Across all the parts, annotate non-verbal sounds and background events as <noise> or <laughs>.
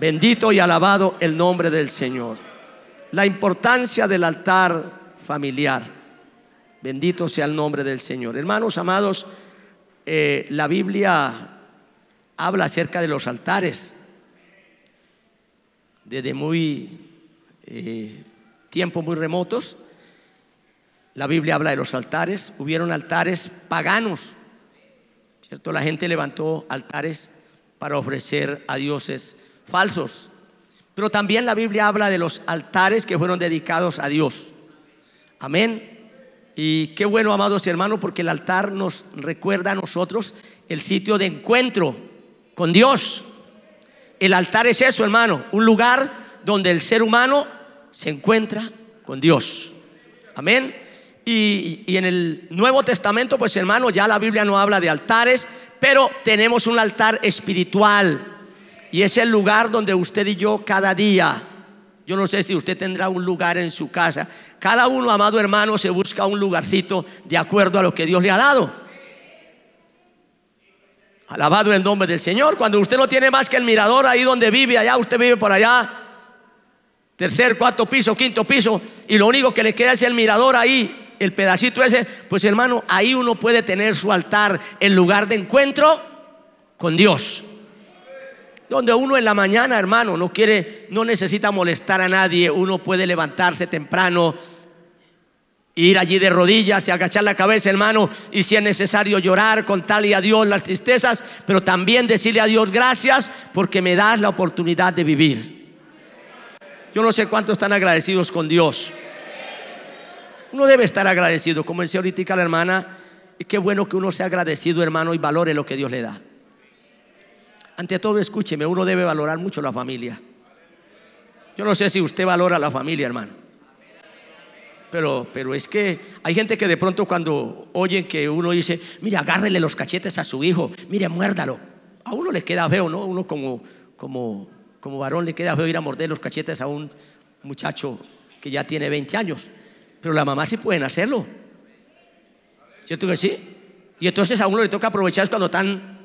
Bendito y alabado el nombre del Señor. La importancia del altar familiar. Bendito sea el nombre del Señor. Hermanos amados, eh, la Biblia habla acerca de los altares desde muy eh, tiempos muy remotos. La Biblia habla de los altares. Hubieron altares paganos, ¿cierto? La gente levantó altares para ofrecer a dioses falsos. Pero también la Biblia habla de los altares que fueron dedicados a Dios. Amén. Y qué bueno, amados hermanos, porque el altar nos recuerda a nosotros el sitio de encuentro con Dios. El altar es eso, hermano, un lugar donde el ser humano se encuentra con Dios. Amén. Y, y, en el Nuevo Testamento, pues hermano, ya la Biblia no habla de altares, pero tenemos un altar espiritual y es el lugar donde usted y yo cada día, yo no sé si usted tendrá un lugar en su casa, cada uno, amado hermano, se busca un lugarcito de acuerdo a lo que Dios le ha dado. Alabado en nombre del Señor. Cuando usted no tiene más que el mirador ahí donde vive, allá usted vive por allá, tercer, cuarto piso, quinto piso, y lo único que le queda es el mirador ahí, el pedacito ese, pues hermano, ahí uno puede tener su altar, el lugar de encuentro con Dios donde uno en la mañana, hermano, no quiere, no necesita molestar a nadie, uno puede levantarse temprano, ir allí de rodillas y agachar la cabeza, hermano, y si es necesario llorar, con contarle a Dios las tristezas, pero también decirle a Dios gracias porque me das la oportunidad de vivir. Yo no sé cuántos están agradecidos con Dios. Uno debe estar agradecido, como decía ahorita la hermana, y qué bueno que uno sea agradecido, hermano, y valore lo que Dios le da. Ante todo, escúcheme, uno debe valorar mucho la familia. Yo no sé si usted valora la familia, hermano. Pero, pero es que hay gente que de pronto cuando oyen que uno dice, mira, agárrele los cachetes a su hijo, mire, muérdalo. A uno le queda feo, ¿no? Uno como, como, como varón le queda feo ir a morder los cachetes a un muchacho que ya tiene 20 años. Pero la mamá sí pueden hacerlo. ¿Cierto que sí? Y entonces a uno le toca aprovechar cuando están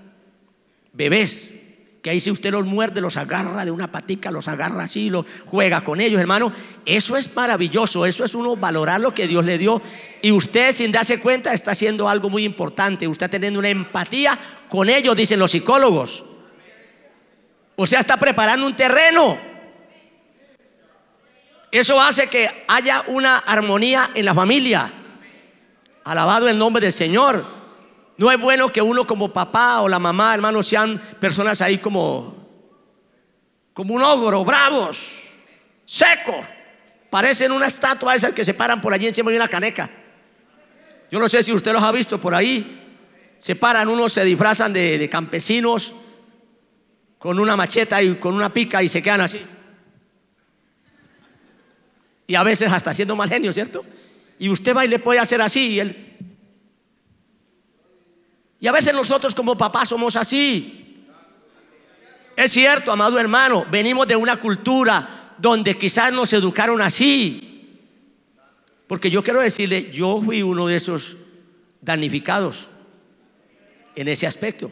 bebés que ahí si usted los muerde, los agarra de una patica, los agarra así, los juega con ellos, hermano. Eso es maravilloso, eso es uno valorar lo que Dios le dio. Y usted sin darse cuenta está haciendo algo muy importante, usted está teniendo una empatía con ellos, dicen los psicólogos. O sea, está preparando un terreno. Eso hace que haya una armonía en la familia. Alabado el nombre del Señor. No es bueno que uno como papá o la mamá, hermano, sean personas ahí como, como un ogro, bravos, seco. Parecen una estatua esas que se paran por allí encima de una caneca. Yo no sé si usted los ha visto por ahí. Se paran, unos se disfrazan de, campesinos con una macheta y con una pica y se quedan así. Y a veces hasta siendo mal genio, ¿cierto? Y usted va y le puede hacer así y él y a veces nosotros como papás somos así. Es cierto, amado hermano, venimos de una cultura donde quizás nos educaron así. Porque yo quiero decirle, yo fui uno de esos damnificados en ese aspecto.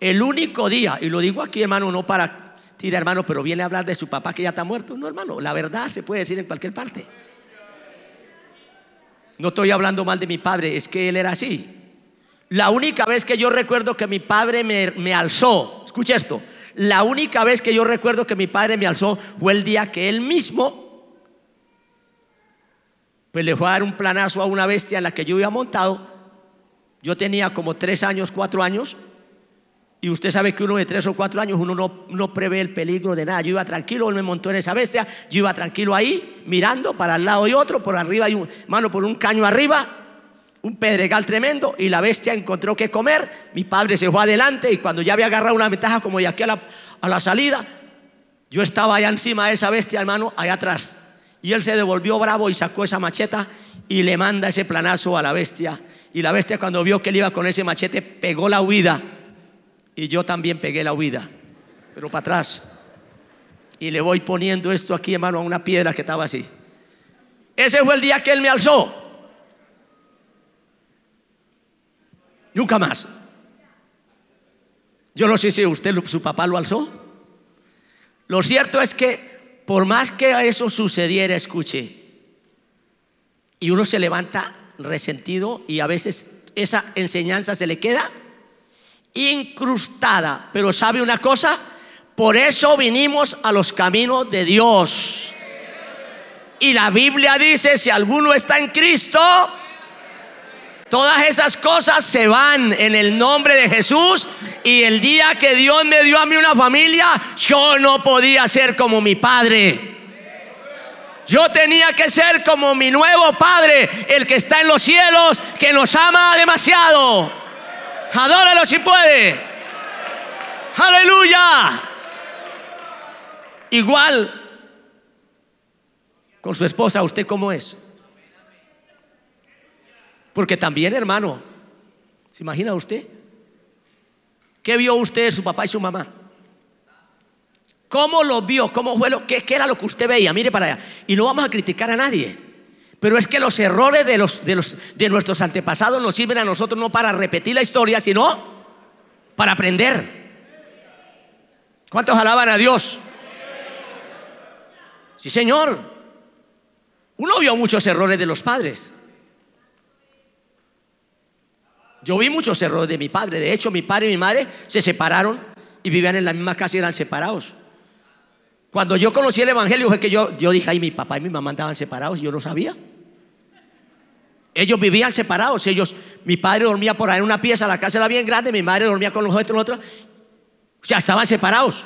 El único día, y lo digo aquí hermano, no para tirar hermano, pero viene a hablar de su papá que ya está muerto. No hermano, la verdad se puede decir en cualquier parte. No estoy hablando mal de mi padre, es que él era así. La única vez que yo recuerdo que mi padre me, alzó, escucha esto, la única vez que yo recuerdo que mi padre me alzó fue el día que él mismo pues le fue a dar un planazo a una bestia en la que yo había montado. Yo tenía como tres años, cuatro años, y usted sabe que uno de tres o cuatro años uno no, prevé el peligro de nada. Yo iba tranquilo, él me montó en esa bestia, yo iba tranquilo ahí, mirando para el lado y otro, por arriba, y un, mano por un caño arriba, un pedregal tremendo y la bestia encontró que comer. Mi padre se fue adelante y cuando ya había agarrado una ventaja como ya aquí a la, a la salida, yo estaba allá encima de esa bestia, hermano, allá atrás. Y él se devolvió bravo y sacó esa macheta y le manda ese planazo a la bestia. Y la bestia cuando vio que él iba con ese machete, pegó la huida. Y yo también pegué la huida, pero para atrás. Y le voy poniendo esto aquí, hermano, a una piedra que estaba así. Ese fue el día que él me alzó. Nunca más. Yo no sé si usted, su papá lo alzó. Lo cierto es que por más que eso sucediera, escuche, y uno se levanta resentido y a veces esa enseñanza se le queda incrustada. Pero ¿sabe una cosa? Por eso vinimos a los caminos de Dios. Y la Biblia dice, si alguno está en Cristo, Todas esas cosas se van en el nombre de Jesús. Y el día que Dios me dio a mí una familia, yo no podía ser como mi padre. Yo tenía que ser como mi nuevo padre, el que está en los cielos, que nos ama demasiado. Adóralo si puede. Aleluya. Igual con su esposa, ¿usted cómo es? Porque también, hermano, ¿se imagina usted? ¿Qué vio usted su papá y su mamá? ¿Cómo lo vio? ¿Cómo fue lo que qué era lo que usted veía? Mire para allá. Y no vamos a criticar a nadie. Pero es que los errores de, los, de, los, de nuestros antepasados nos sirven a nosotros no para repetir la historia, sino para aprender. ¿Cuántos alaban a Dios? Sí, Señor. Uno vio muchos errores de los padres. Yo vi muchos errores de mi padre. De hecho, mi padre y mi madre se separaron y vivían en la misma casa y eran separados. Cuando yo conocí el Evangelio fue que yo, yo dije, ay, mi papá y mi mamá andaban separados y yo no sabía. Ellos vivían separados. Ellos, mi padre dormía por ahí en una pieza, la casa era bien grande, mi madre dormía con los otros, otra. O sea, estaban separados.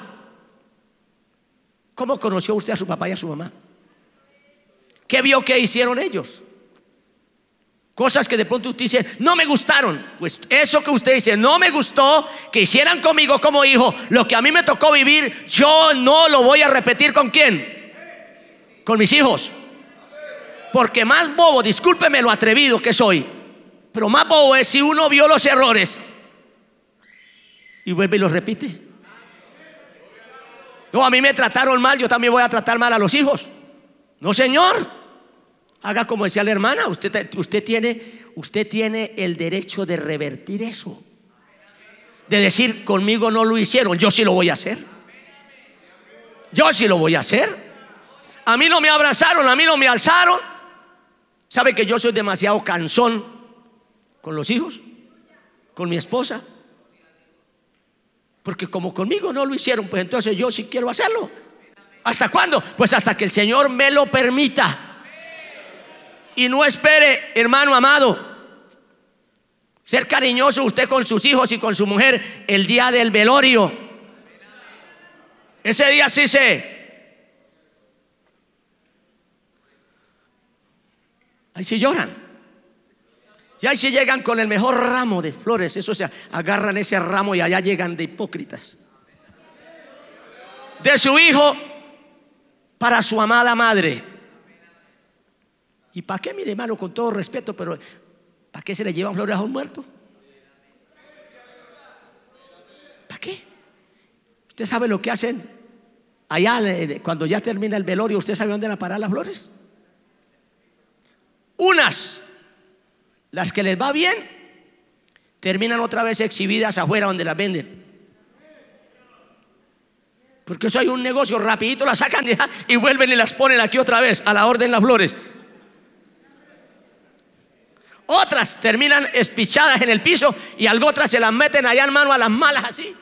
¿Cómo conoció usted a su papá y a su mamá? ¿Qué vio que hicieron ellos? Cosas que de pronto usted dice, no me gustaron. Pues eso que usted dice, no me gustó, que hicieran conmigo como hijo, lo que a mí me tocó vivir, yo no lo voy a repetir con quién. Con mis hijos. Porque más bobo, discúlpeme lo atrevido que soy, pero más bobo es si uno vio los errores y vuelve y los repite. No, a mí me trataron mal, yo también voy a tratar mal a los hijos. No, señor. Haga como decía la hermana, usted, usted, tiene, usted tiene el derecho de revertir eso. De decir, conmigo no lo hicieron, yo sí lo voy a hacer. Yo sí lo voy a hacer. A mí no me abrazaron, a mí no me alzaron. ¿Sabe que yo soy demasiado cansón con los hijos? Con mi esposa. Porque como conmigo no lo hicieron, pues entonces yo sí quiero hacerlo. ¿Hasta cuándo? Pues hasta que el Señor me lo permita. Y no espere, hermano amado, ser cariñoso usted con sus hijos y con su mujer el día del velorio. Ese día sí se... Ahí sí lloran. Y ahí sí llegan con el mejor ramo de flores. Eso se agarran ese ramo y allá llegan de hipócritas. De su hijo para su amada madre. ¿Y para qué, mire hermano, con todo respeto, pero ¿para qué se le llevan flores a un muerto? ¿Para qué? ¿Usted sabe lo que hacen allá eh, cuando ya termina el velorio? ¿Usted sabe dónde van a parar las flores? Unas, las que les va bien, terminan otra vez exhibidas afuera donde las venden. Porque eso hay un negocio, rapidito las sacan y vuelven y las ponen aquí otra vez, a la orden las flores. Otras terminan espichadas en el piso y algo otras se las meten allá en mano a las malas así.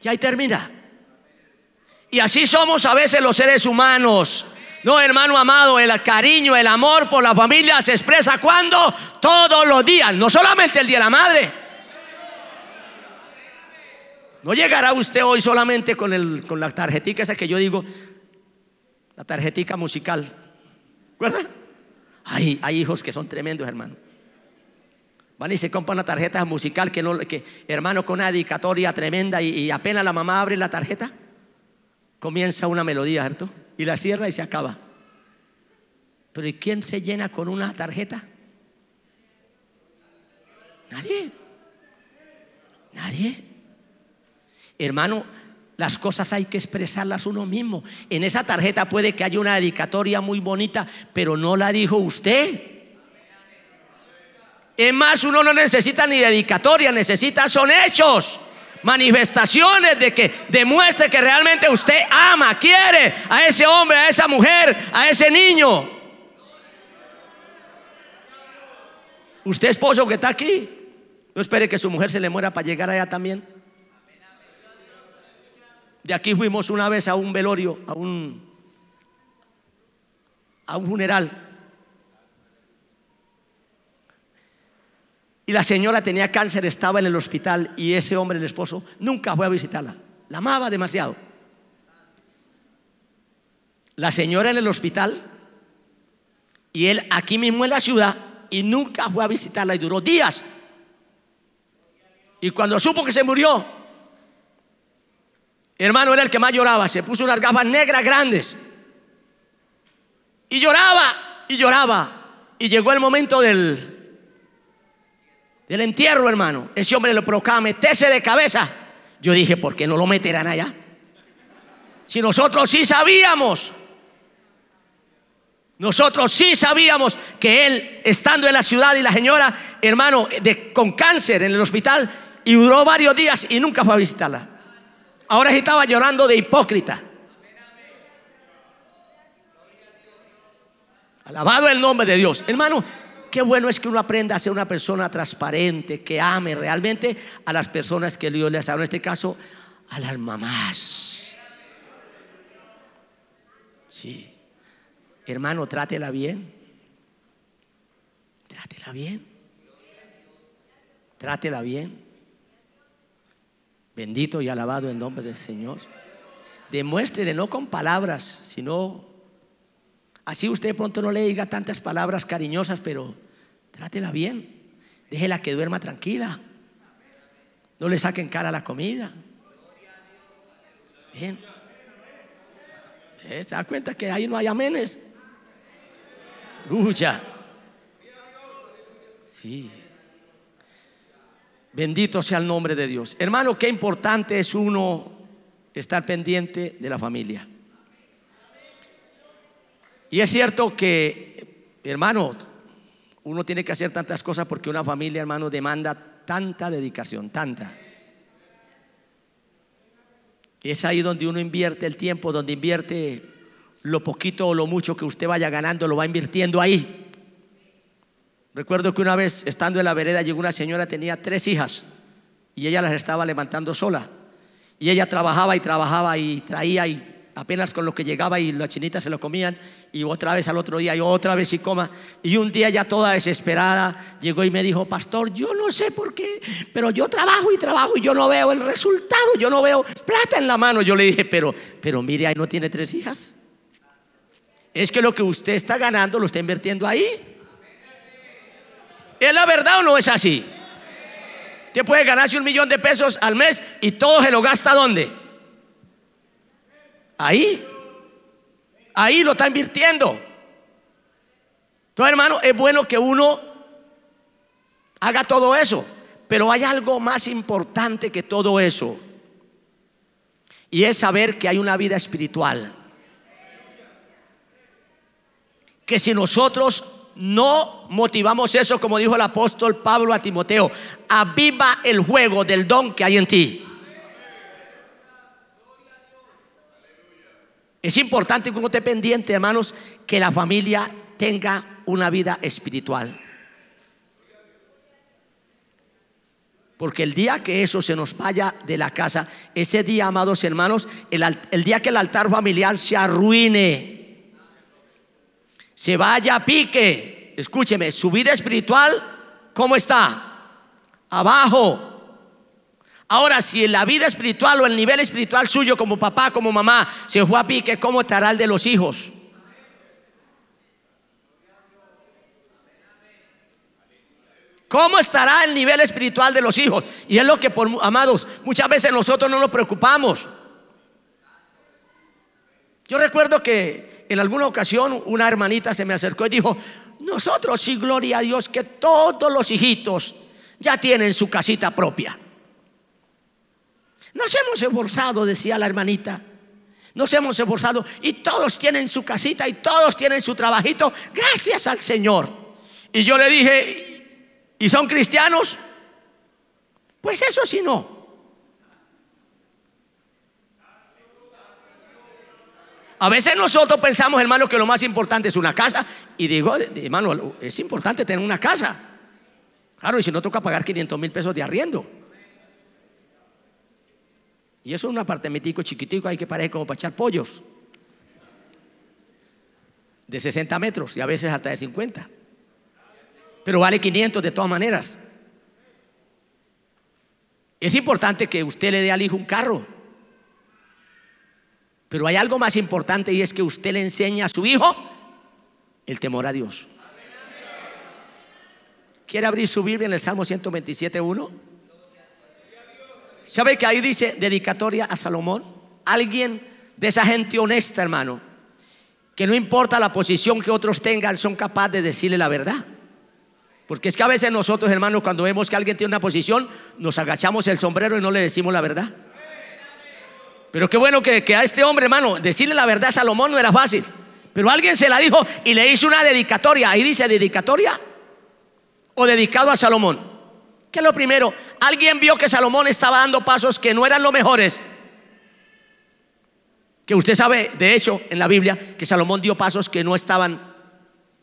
Y ahí termina. Y así somos a veces los seres humanos. No, hermano amado, el cariño, el amor por la familia se expresa cuando? Todos los días, no solamente el Día de la Madre. No llegará usted hoy solamente con, el, con la tarjetica esa que yo digo, la tarjetica musical. ¿Verdad? Hay, hijos que son tremendos, hermano. Van y se compra una tarjeta musical que no, que, hermano, con una dedicatoria tremenda y, apenas la mamá abre la tarjeta, comienza una melodía, ¿cierto? Y la cierra y se acaba. Pero ¿y quién se llena con una tarjeta? Nadie. Nadie. Hermano, las cosas hay que expresarlas uno mismo. En esa tarjeta puede que haya una dedicatoria muy bonita, pero no la dijo usted. Es más, uno no necesita ni dedicatoria, necesita son hechos, manifestaciones de que demuestre que realmente usted ama, quiere a ese hombre, a esa mujer, a ese niño. Usted esposo que está aquí, no espere que su mujer se le muera para llegar allá también. De aquí fuimos una vez a un velorio, a un, a un funeral. Y la señora tenía cáncer, estaba en el hospital y ese hombre, el esposo, nunca fue a visitarla. La amaba demasiado. La señora en el hospital y él aquí mismo en la ciudad y nunca fue a visitarla y duró días. Y cuando supo que se murió, hermano era el que más lloraba, se puso unas gafas negras grandes. Y lloraba, y lloraba. Y llegó el momento del, del entierro, hermano. Ese hombre lo provocaba meterse de cabeza. Yo dije, ¿por qué no lo meterán allá? Si nosotros sí sabíamos, nosotros sí sabíamos que él, estando en la ciudad y la señora, hermano, de, con cáncer en el hospital, y duró varios días y nunca fue a visitarla. Ahora sí estaba llorando de hipócrita. Alabado el nombre de Dios. Hermano, qué bueno es que uno aprenda a ser una persona transparente, que ame realmente a las personas que Dios les dado En este caso, a las mamás. Sí. Hermano, trátela bien. Trátela bien. Trátela bien. Bendito y alabado el nombre del Señor. Demuéstrele, no con palabras, sino así usted pronto no le diga tantas palabras cariñosas, pero trátela bien. Déjela que duerma tranquila. No le saquen cara la comida. Bien. ¿Eh? ¿Se da cuenta que ahí no hay amenes? Lucha. Sí. Bendito sea el nombre de Dios. Hermano, qué importante es uno estar pendiente de la familia. Y es cierto que, hermano, uno tiene que hacer tantas cosas porque una familia, hermano, demanda tanta dedicación, tanta. Y es ahí donde uno invierte el tiempo, donde invierte lo poquito o lo mucho que usted vaya ganando, lo va invirtiendo ahí. Recuerdo que una vez, estando en la vereda, llegó una señora, tenía tres hijas, y ella las estaba levantando sola. Y ella trabajaba y trabajaba y traía y apenas con lo que llegaba y las chinitas se lo comían y otra vez al otro día y otra vez y coma. Y un día ya toda desesperada llegó y me dijo, pastor, yo no sé por qué, pero yo trabajo y trabajo y yo no veo el resultado, yo no veo plata en la mano. Yo le dije, pero, pero mire, ahí no tiene tres hijas. Es que lo que usted está ganando lo está invirtiendo ahí. ¿Es la verdad o no es así? Usted puede ganarse un millón de pesos al mes y todo se lo gasta ¿dónde? Ahí. Ahí lo está invirtiendo. Entonces, hermano, es bueno que uno haga todo eso. Pero hay algo más importante que todo eso. Y es saber que hay una vida espiritual. Que si nosotros no motivamos eso como dijo el apóstol Pablo a Timoteo. Aviva el juego del don que hay en ti. Es importante que uno esté pendiente, hermanos, que la familia tenga una vida espiritual. Porque el día que eso se nos vaya de la casa, ese día, amados hermanos, el, el día que el altar familiar se arruine, se vaya a pique. Escúcheme, su vida espiritual, ¿cómo está? Abajo. Ahora, si la vida espiritual o el nivel espiritual suyo como papá, como mamá, se fue a pique, ¿cómo estará el de los hijos? ¿Cómo estará el nivel espiritual de los hijos? Y es lo que, por, amados, muchas veces nosotros no nos preocupamos. Yo recuerdo que en alguna ocasión una hermanita se me acercó y dijo, nosotros sí, gloria a Dios, que todos los hijitos ya tienen su casita propia. Nos hemos esforzado, decía la hermanita. Nos hemos esforzado y todos tienen su casita y todos tienen su trabajito, gracias al Señor. Y yo le dije, ¿y son cristianos? Pues eso sí no. A veces nosotros pensamos, hermano, que lo más importante es una casa. Y digo, hermano, es importante tener una casa. Claro, y si no toca pagar 500 mil pesos de arriendo. Y eso es un apartamento chiquitico, hay que parecer como para echar pollos. De 60 metros y a veces hasta de 50. Pero vale 500 de todas maneras. Es importante que usted le dé al hijo un carro. Pero hay algo más importante y es que usted le enseña a su hijo el temor a Dios. ¿Quiere abrir su Biblia en el Salmo 127.1? ¿Sabe que ahí dice dedicatoria a Salomón? Alguien de esa gente honesta, hermano, que no importa la posición que otros tengan, son capaces de decirle la verdad. Porque es que a veces nosotros, hermanos, cuando vemos que alguien tiene una posición, nos agachamos el sombrero y no le decimos la verdad. Pero qué bueno que, a este hombre, hermano, decirle la verdad a Salomón no era fácil. Pero alguien se la dijo y le hizo una dedicatoria. Ahí dice dedicatoria o dedicado a Salomón. ¿Qué es lo primero? Alguien vio que Salomón estaba dando pasos que no eran los mejores. Que usted sabe, de hecho, en la Biblia, que Salomón dio pasos que no estaban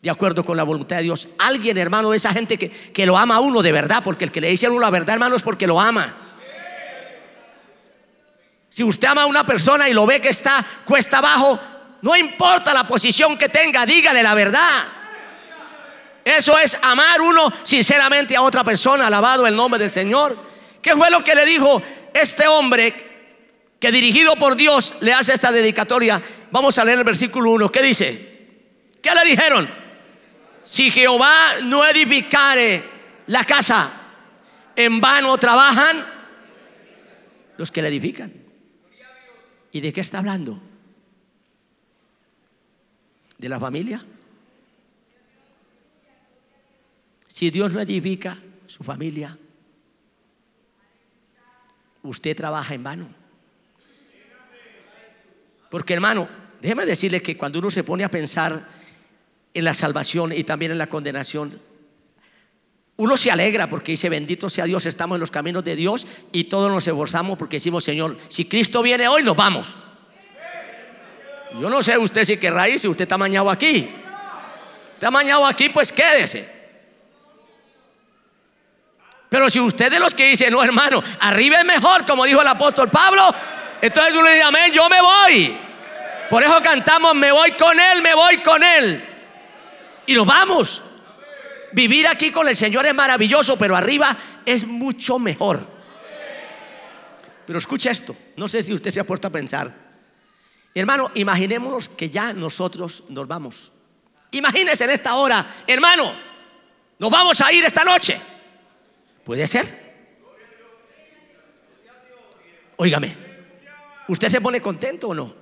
de acuerdo con la voluntad de Dios. Alguien, hermano, de esa gente que, que lo ama a uno de verdad, porque el que le dice a uno la verdad, hermano, es porque lo ama. Si usted ama a una persona y lo ve que está cuesta abajo, no importa la posición que tenga, dígale la verdad. Eso es amar uno sinceramente a otra persona, alabado el nombre del Señor. ¿Qué fue lo que le dijo este hombre que dirigido por Dios le hace esta dedicatoria? Vamos a leer el versículo 1. ¿Qué dice? ¿Qué le dijeron? Si Jehová no edificare la casa, en vano trabajan los que la edifican. ¿Y de qué está hablando? ¿De la familia? Si Dios no edifica su familia, usted trabaja en vano. Porque hermano, déjeme decirle que cuando uno se pone a pensar en la salvación y también en la condenación, uno se alegra porque dice, bendito sea Dios, estamos en los caminos de Dios y todos nos esforzamos porque decimos, Señor, si Cristo viene hoy, nos vamos. Yo no sé usted si querrá ir, si usted está mañado aquí. Está mañado aquí, pues quédese. Pero si usted de los que dice, no hermano, arriba es mejor, como dijo el apóstol Pablo, entonces uno dice, amén, yo me voy. Por eso cantamos, me voy con él, me voy con él. Y nos vamos vivir aquí con el Señor es maravilloso, pero arriba es mucho mejor. Pero escucha esto, no sé si usted se ha puesto a pensar. Hermano, imaginémonos que ya nosotros nos vamos. Imagínese en esta hora, hermano, nos vamos a ir esta noche. ¿Puede ser? Óigame, ¿usted se pone contento o no?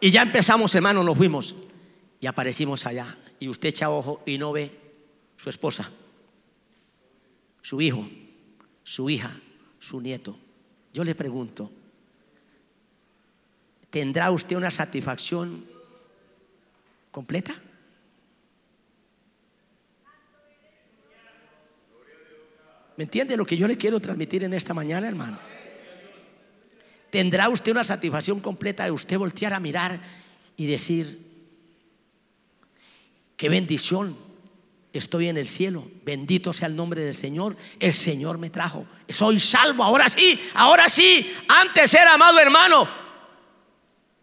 Y ya empezamos, hermano, nos fuimos y aparecimos allá y usted echa ojo y no ve su esposa, su hijo, su hija, su nieto. Yo le pregunto, ¿tendrá usted una satisfacción completa? ¿Me entiende lo que yo le quiero transmitir en esta mañana, hermano? ¿Tendrá usted una satisfacción completa de usted voltear a mirar y decir, Qué bendición. Estoy en el cielo. Bendito sea el nombre del Señor. El Señor me trajo. Soy salvo. Ahora sí, ahora sí. Antes era, amado hermano,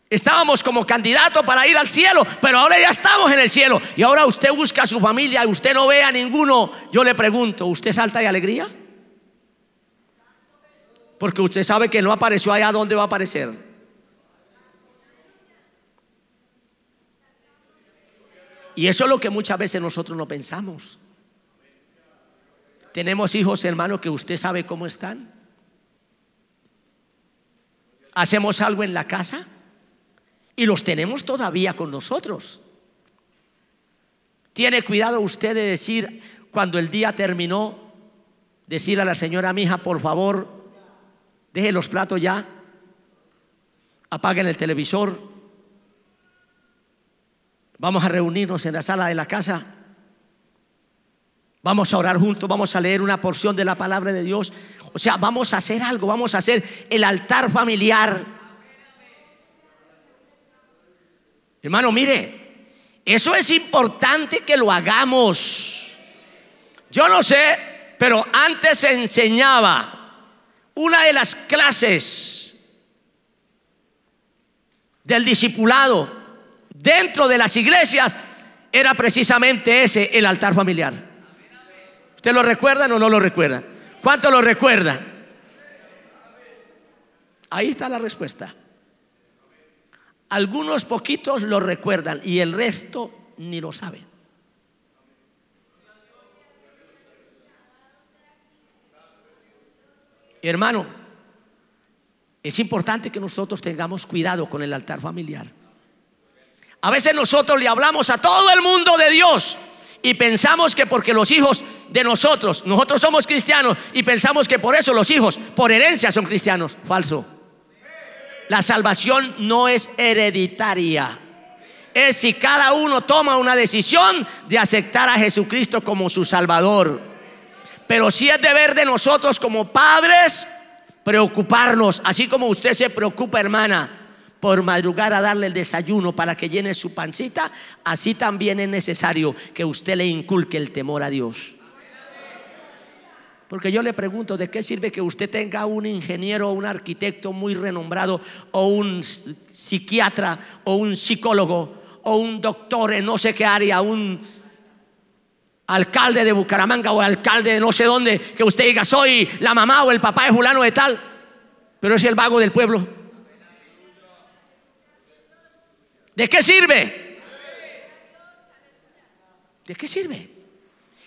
Estábamos como candidatos para ir al cielo, pero ahora ya estamos en el cielo. Y ahora usted busca a su familia y usted no ve a ninguno. Yo le pregunto, ¿usted salta de alegría? Porque usted sabe que no apareció allá donde va a aparecer. Y eso es lo que muchas veces nosotros no pensamos. Tenemos hijos, hermanos, que usted sabe cómo están. Hacemos algo en la casa y los tenemos todavía con nosotros. Tiene cuidado usted de decir, cuando el día terminó, decir a la señora mija, por favor, deje los platos ya, apaguen el televisor, Vamos a reunirnos en la sala de la casa. Vamos a orar juntos, vamos a leer una porción de la palabra de Dios. O sea, vamos a hacer algo, vamos a hacer el altar familiar. Hermano, mire, eso es importante que lo hagamos. Yo no sé, pero antes enseñaba una de las clases del discipulado dentro de las iglesias era precisamente ese, el altar familiar. ¿Usted lo recuerdan o no lo recuerdan? ¿Cuánto lo recuerdan? Ahí está la respuesta. Algunos poquitos lo recuerdan y el resto ni lo saben. Hermano, es importante que nosotros tengamos cuidado con el altar familiar. A veces nosotros le hablamos a todo el mundo de Dios y pensamos que porque los hijos de nosotros, nosotros somos cristianos y pensamos que por eso los hijos, por herencia, son cristianos. Falso. La salvación no es hereditaria. Es si cada uno toma una decisión de aceptar a Jesucristo como su Salvador. Pero si sí es deber de nosotros como padres preocuparnos, así como usted se preocupa, hermana por madrugar a darle el desayuno para que llene su pancita, así también es necesario que usted le inculque el temor a Dios. Porque yo le pregunto, ¿de qué sirve que usted tenga un ingeniero o un arquitecto muy renombrado o un psiquiatra o un psicólogo o un doctor en no sé qué área, un alcalde de Bucaramanga o alcalde de no sé dónde, que usted diga, soy la mamá o el papá de fulano de tal, pero es el vago del pueblo? ¿De qué sirve? ¿De qué sirve?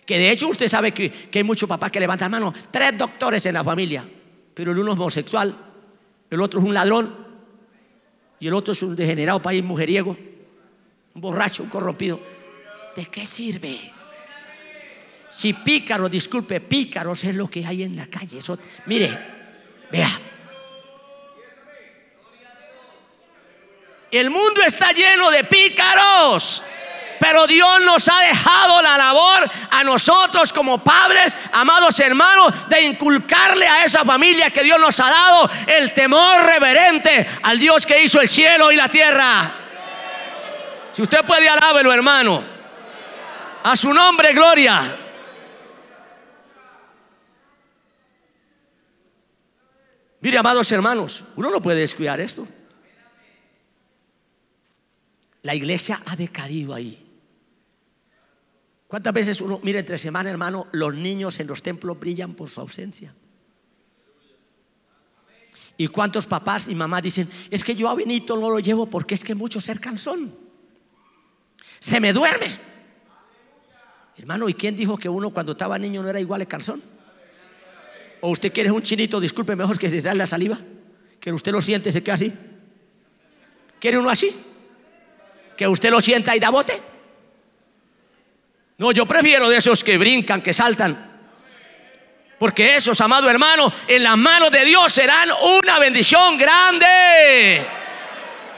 Que de hecho usted sabe que, hay muchos papás que levantan manos tres doctores en la familia, pero el uno es homosexual, el otro es un ladrón y el otro es un degenerado país mujeriego, un borracho, un corrompido. ¿De qué sirve? Si pícaros, disculpe, pícaros es lo que hay en la calle. Eso, mire, vea. El mundo está lleno de pícaros. Pero Dios nos ha dejado la labor a nosotros como padres, amados hermanos, de inculcarle a esa familia que Dios nos ha dado el temor reverente al Dios que hizo el cielo y la tierra. Si usted puede, alábelo, hermano. A su nombre, gloria. Mire, amados hermanos, uno no puede descuidar esto. La iglesia ha decadido ahí. ¿Cuántas veces uno, mire, entre semana, hermano, los niños en los templos brillan por su ausencia? ¿Y cuántos papás y mamás dicen, es que yo a Benito no lo llevo porque es que mucho ser son? Se me duerme. Hermano, ¿y quién dijo que uno cuando estaba niño no era igual el calzón? ¿O usted quiere un chinito, disculpe, mejor que se sale la saliva? Que usted lo siente, se queda así. ¿Quiere uno así? que usted lo sienta y da bote. No, yo prefiero de esos que brincan, que saltan. Porque esos, amado hermano, en las manos de Dios serán una bendición grande.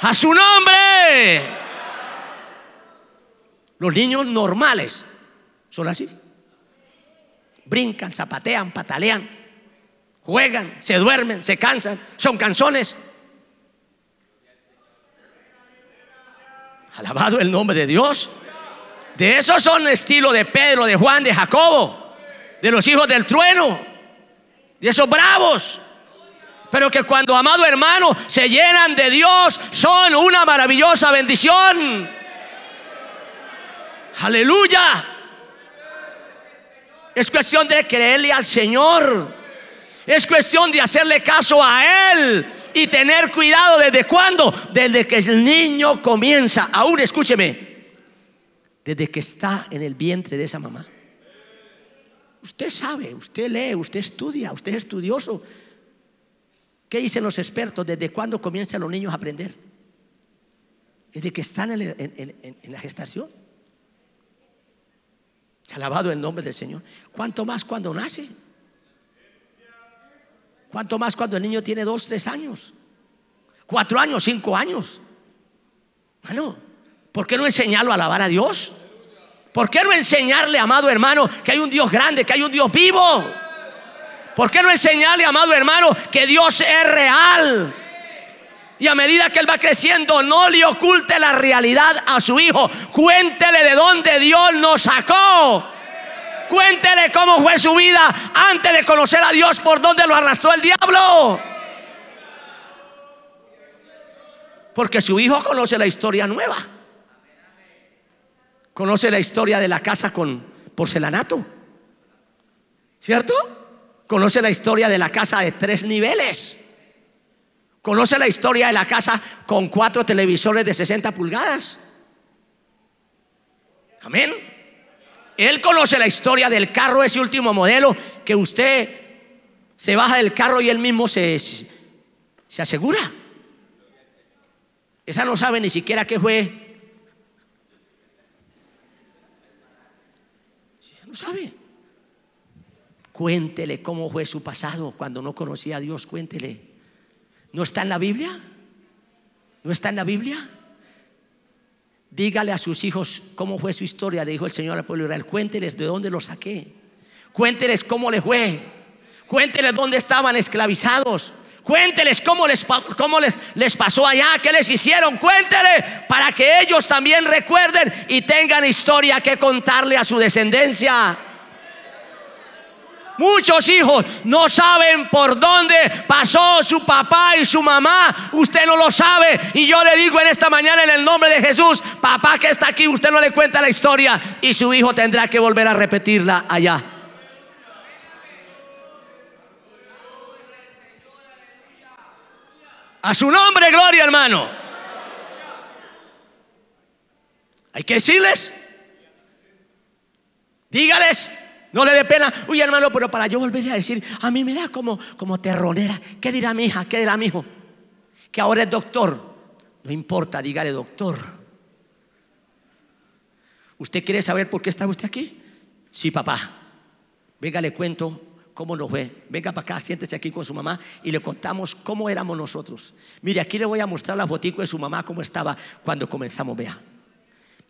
A su nombre. Los niños normales son así. Brincan, zapatean, patalean, juegan, se duermen, se cansan, son canzones. Alabado el nombre de Dios. De esos son estilo de Pedro, de Juan, de Jacobo, de los hijos del trueno, de esos bravos. Pero que cuando, amado hermano, se llenan de Dios, son una maravillosa bendición. Aleluya. Es cuestión de creerle al Señor. Es cuestión de hacerle caso a Él y tener cuidado desde cuándo? Desde que el niño comienza, aún escúcheme, desde que está en el vientre de esa mamá. Usted sabe, usted lee, usted estudia, usted es estudioso. ¿Qué dicen los expertos? ¿Desde cuándo comienzan los niños a aprender? Desde que están en, la gestación. Alabado el nombre del Señor. ¿Cuánto más cuando nace? ¿Cuánto más cuando el niño tiene dos, tres años? Cuatro años, cinco años. Hermano, ¿por qué no enseñarlo a alabar a Dios? ¿Por qué no enseñarle, amado hermano, que hay un Dios grande, que hay un Dios vivo? ¿Por qué no enseñarle, amado hermano, que Dios es real? Y a medida que él va creciendo, no le oculte la realidad a su hijo. Cuéntele de dónde Dios nos sacó. Cuéntele cómo fue su vida antes de conocer a Dios, por dónde lo arrastró el diablo. Porque su hijo conoce la historia nueva. Conoce la historia de la casa con porcelanato. ¿Cierto? Conoce la historia de la casa de tres niveles. Conoce la historia de la casa con cuatro televisores de 60 pulgadas. Amén. Él conoce la historia del carro, ese último modelo, que usted se baja del carro y él mismo se, se asegura. Esa no sabe ni siquiera qué fue. no sabe. Cuéntele cómo fue su pasado cuando no conocía a Dios, cuéntele. ¿No está en la Biblia? ¿No está en la Biblia? Dígale a sus hijos cómo fue su historia, le dijo el Señor al pueblo de Israel. Cuénteles de dónde los saqué. Cuénteles cómo les fue. Cuénteles dónde estaban esclavizados. Cuénteles cómo les, les pasó allá, qué les hicieron. Cuénteles para que ellos también recuerden y tengan historia que contarle a su descendencia. Muchos hijos no saben por dónde pasó su papá y su mamá. Usted no lo sabe. Y yo le digo en esta mañana en el nombre de Jesús, papá que está aquí, usted no le cuenta la historia y su hijo tendrá que volver a repetirla allá. A su nombre, gloria hermano. Hay que decirles. Dígales no le dé pena, uy hermano, pero para yo volvería a decir, a mí me da como, como terronera. ¿Qué dirá mi hija? ¿Qué dirá mi hijo? Que ahora es doctor. No importa, dígale doctor. ¿Usted quiere saber por qué está usted aquí? Sí, papá. Venga, le cuento cómo nos fue. Venga para acá, siéntese aquí con su mamá y le contamos cómo éramos nosotros. Mire, aquí le voy a mostrar la fotico de su mamá, cómo estaba cuando comenzamos, vea.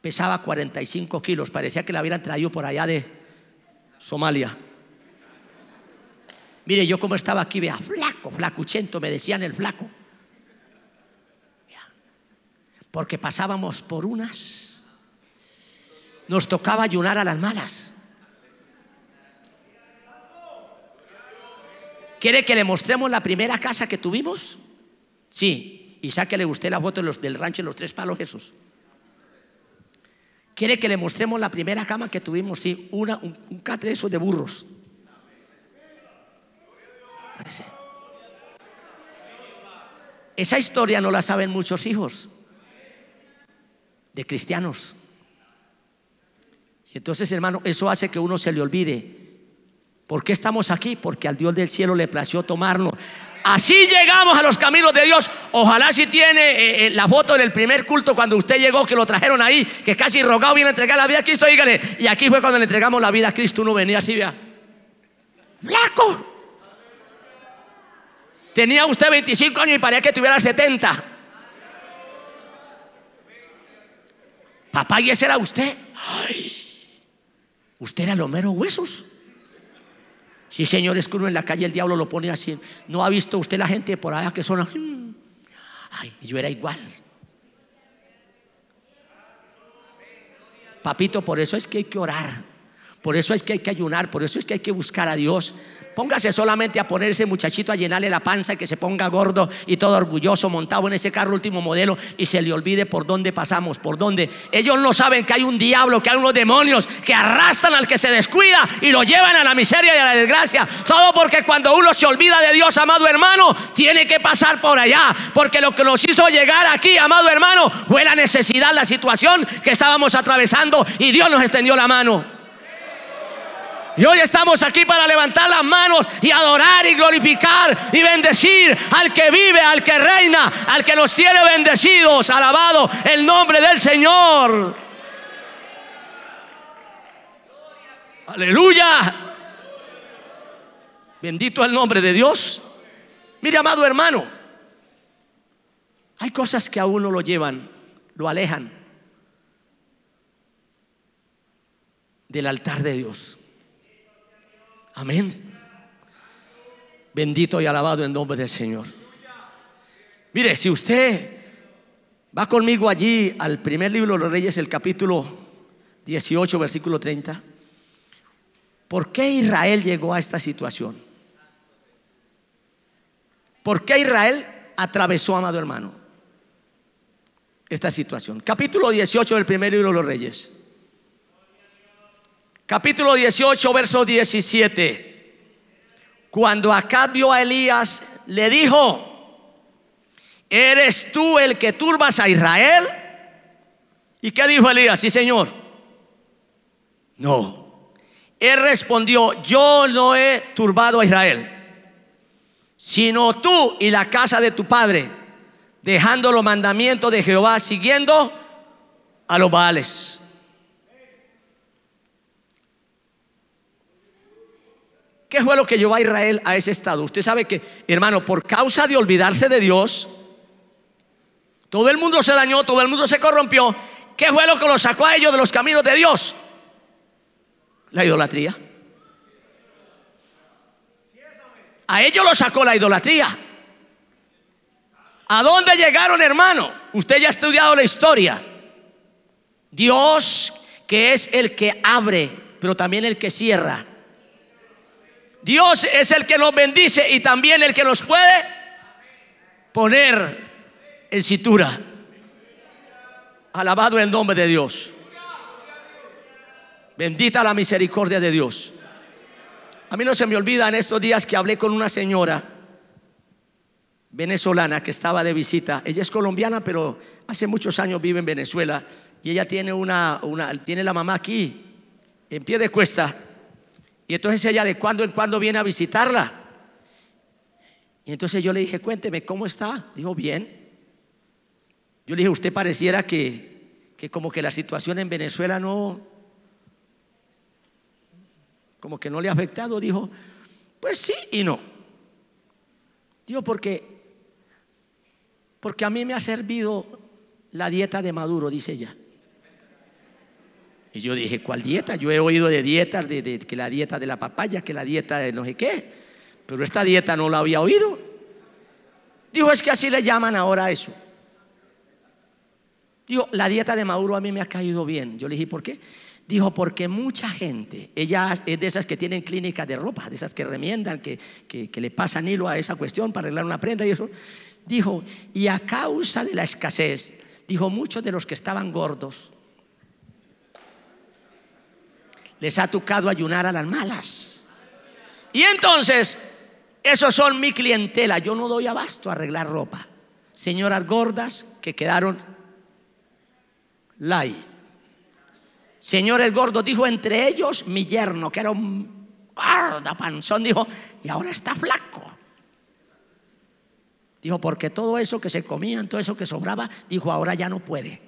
Pesaba 45 kilos, parecía que la hubieran traído por allá de, Somalia. Mire, yo como estaba aquí, vea, flaco, flacuchento, me decían el flaco. Porque pasábamos por unas, nos tocaba ayunar a las malas. ¿Quiere que le mostremos la primera casa que tuvimos? Sí, y sáquele usted la foto del rancho de los tres palos Jesús. ¿Quiere que le mostremos la primera cama que tuvimos? Sí, una, un, un de burros. Esa historia no la saben muchos hijos de cristianos. Y entonces, hermano, eso hace que uno se le olvide. ¿Por qué estamos aquí? Porque al Dios del cielo le plació tomarnos. Así llegamos a los caminos de Dios. Ojalá si tiene eh, eh, la foto del primer culto cuando usted llegó, que lo trajeron ahí, que casi rogado viene a entregar la vida a Cristo, dígale. Y aquí fue cuando le entregamos la vida a Cristo. Uno venía así, vea. Blanco. Tenía usted 25 años y parecía que tuviera 70. Papá, y ese era usted. usted era lo mero huesos. Y señores que uno en la calle el diablo lo pone así. ¿No ha visto usted la gente por allá que son... Ay, yo era igual. Papito, por eso es que hay que orar. Por eso es que hay que ayunar. Por eso es que hay que buscar a Dios. Póngase solamente a ponerse muchachito a llenarle la panza y que se ponga gordo y todo orgulloso montado en ese carro último modelo y se le olvide por dónde pasamos, por dónde. Ellos no saben que hay un diablo, que hay unos demonios que arrastran al que se descuida y lo llevan a la miseria y a la desgracia. Todo porque cuando uno se olvida de Dios, amado hermano, tiene que pasar por allá. Porque lo que nos hizo llegar aquí, amado hermano, fue la necesidad, la situación que estábamos atravesando y Dios nos extendió la mano. Y hoy estamos aquí para levantar las manos y adorar y glorificar y bendecir al que vive, al que reina, al que nos tiene bendecidos. Alabado el nombre del Señor. Aleluya. Bendito el nombre de Dios. Mire, amado hermano, hay cosas que a uno lo llevan, lo alejan del altar de Dios. Amén. Bendito y alabado en nombre del Señor. Mire, si usted va conmigo allí al primer libro de los Reyes, el capítulo 18, versículo 30, ¿por qué Israel llegó a esta situación? ¿Por qué Israel atravesó, amado hermano, esta situación? Capítulo 18 del primer libro de los Reyes. Capítulo 18, verso 17. Cuando Acab vio a Elías, le dijo, ¿eres tú el que turbas a Israel? ¿Y qué dijo Elías? Sí, señor. No. Él respondió, yo no he turbado a Israel, sino tú y la casa de tu padre, dejando los mandamientos de Jehová, siguiendo a los Baales. ¿Qué fue lo que llevó a Israel a ese estado? Usted sabe que, hermano, por causa de olvidarse de Dios, todo el mundo se dañó, todo el mundo se corrompió. ¿Qué fue lo que los sacó a ellos de los caminos de Dios? La idolatría. A ellos los sacó la idolatría. ¿A dónde llegaron, hermano? Usted ya ha estudiado la historia. Dios, que es el que abre, pero también el que cierra. Dios es el que nos bendice y también el que nos puede poner en cintura. Alabado en nombre de Dios. Bendita la misericordia de Dios. A mí no se me olvida en estos días que hablé con una señora venezolana que estaba de visita. Ella es colombiana, pero hace muchos años vive en Venezuela y ella tiene, una, una tiene la mamá aquí, en pie de cuesta. Y entonces ella de cuando en cuando viene a visitarla. Y entonces yo le dije, cuénteme, ¿cómo está? Dijo, bien. Yo le dije, usted pareciera que, que como que la situación en Venezuela no, como que no le ha afectado. Dijo, pues sí y no. Dijo porque, porque a mí me ha servido la dieta de Maduro, dice ella. Y yo dije, ¿cuál dieta? Yo he oído de dietas, de, que la dieta de la papaya, que la dieta de no sé qué, pero esta dieta no la había oído. Dijo, es que así le llaman ahora eso. Dijo, la dieta de Maduro a mí me ha caído bien. Yo le dije, ¿por qué? Dijo, porque mucha gente, ella es de esas que tienen clínicas de ropa, de esas que remiendan, que, que le pasan hilo a esa cuestión para arreglar una prenda y eso. Dijo, y a causa de la escasez, dijo, muchos de los que estaban gordos, les ha tocado ayunar a las malas. Y entonces, esos son mi clientela. Yo no doy abasto a arreglar ropa. Señoras gordas que quedaron Señor el gordo dijo entre ellos mi yerno, que era un barda panzón, dijo, y ahora está flaco. Dijo, porque todo eso que se comían, todo eso que sobraba, dijo, ahora ya no puede.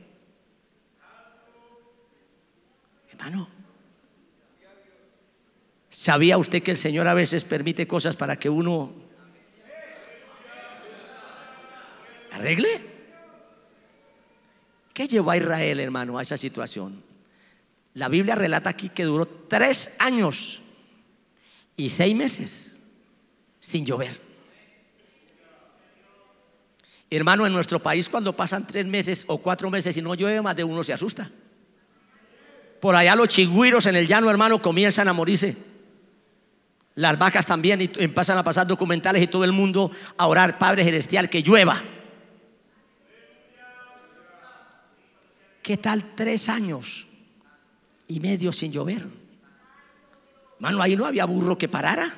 Hermano, ¿Sabía usted que el Señor a veces permite cosas para que uno arregle? ¿Qué llevó a Israel, hermano, a esa situación? La Biblia relata aquí que duró tres años y seis meses sin llover. Hermano, en nuestro país cuando pasan tres meses o cuatro meses y no llueve, más de uno se asusta. Por allá los chigüiros en el llano, hermano, comienzan a morirse las vacas también y empiezan eh, a pasar documentales y todo el mundo a orar, Padre Celestial, que llueva. ¿Qué tal tres años y medio sin llover? Mano, ahí no había burro que parara,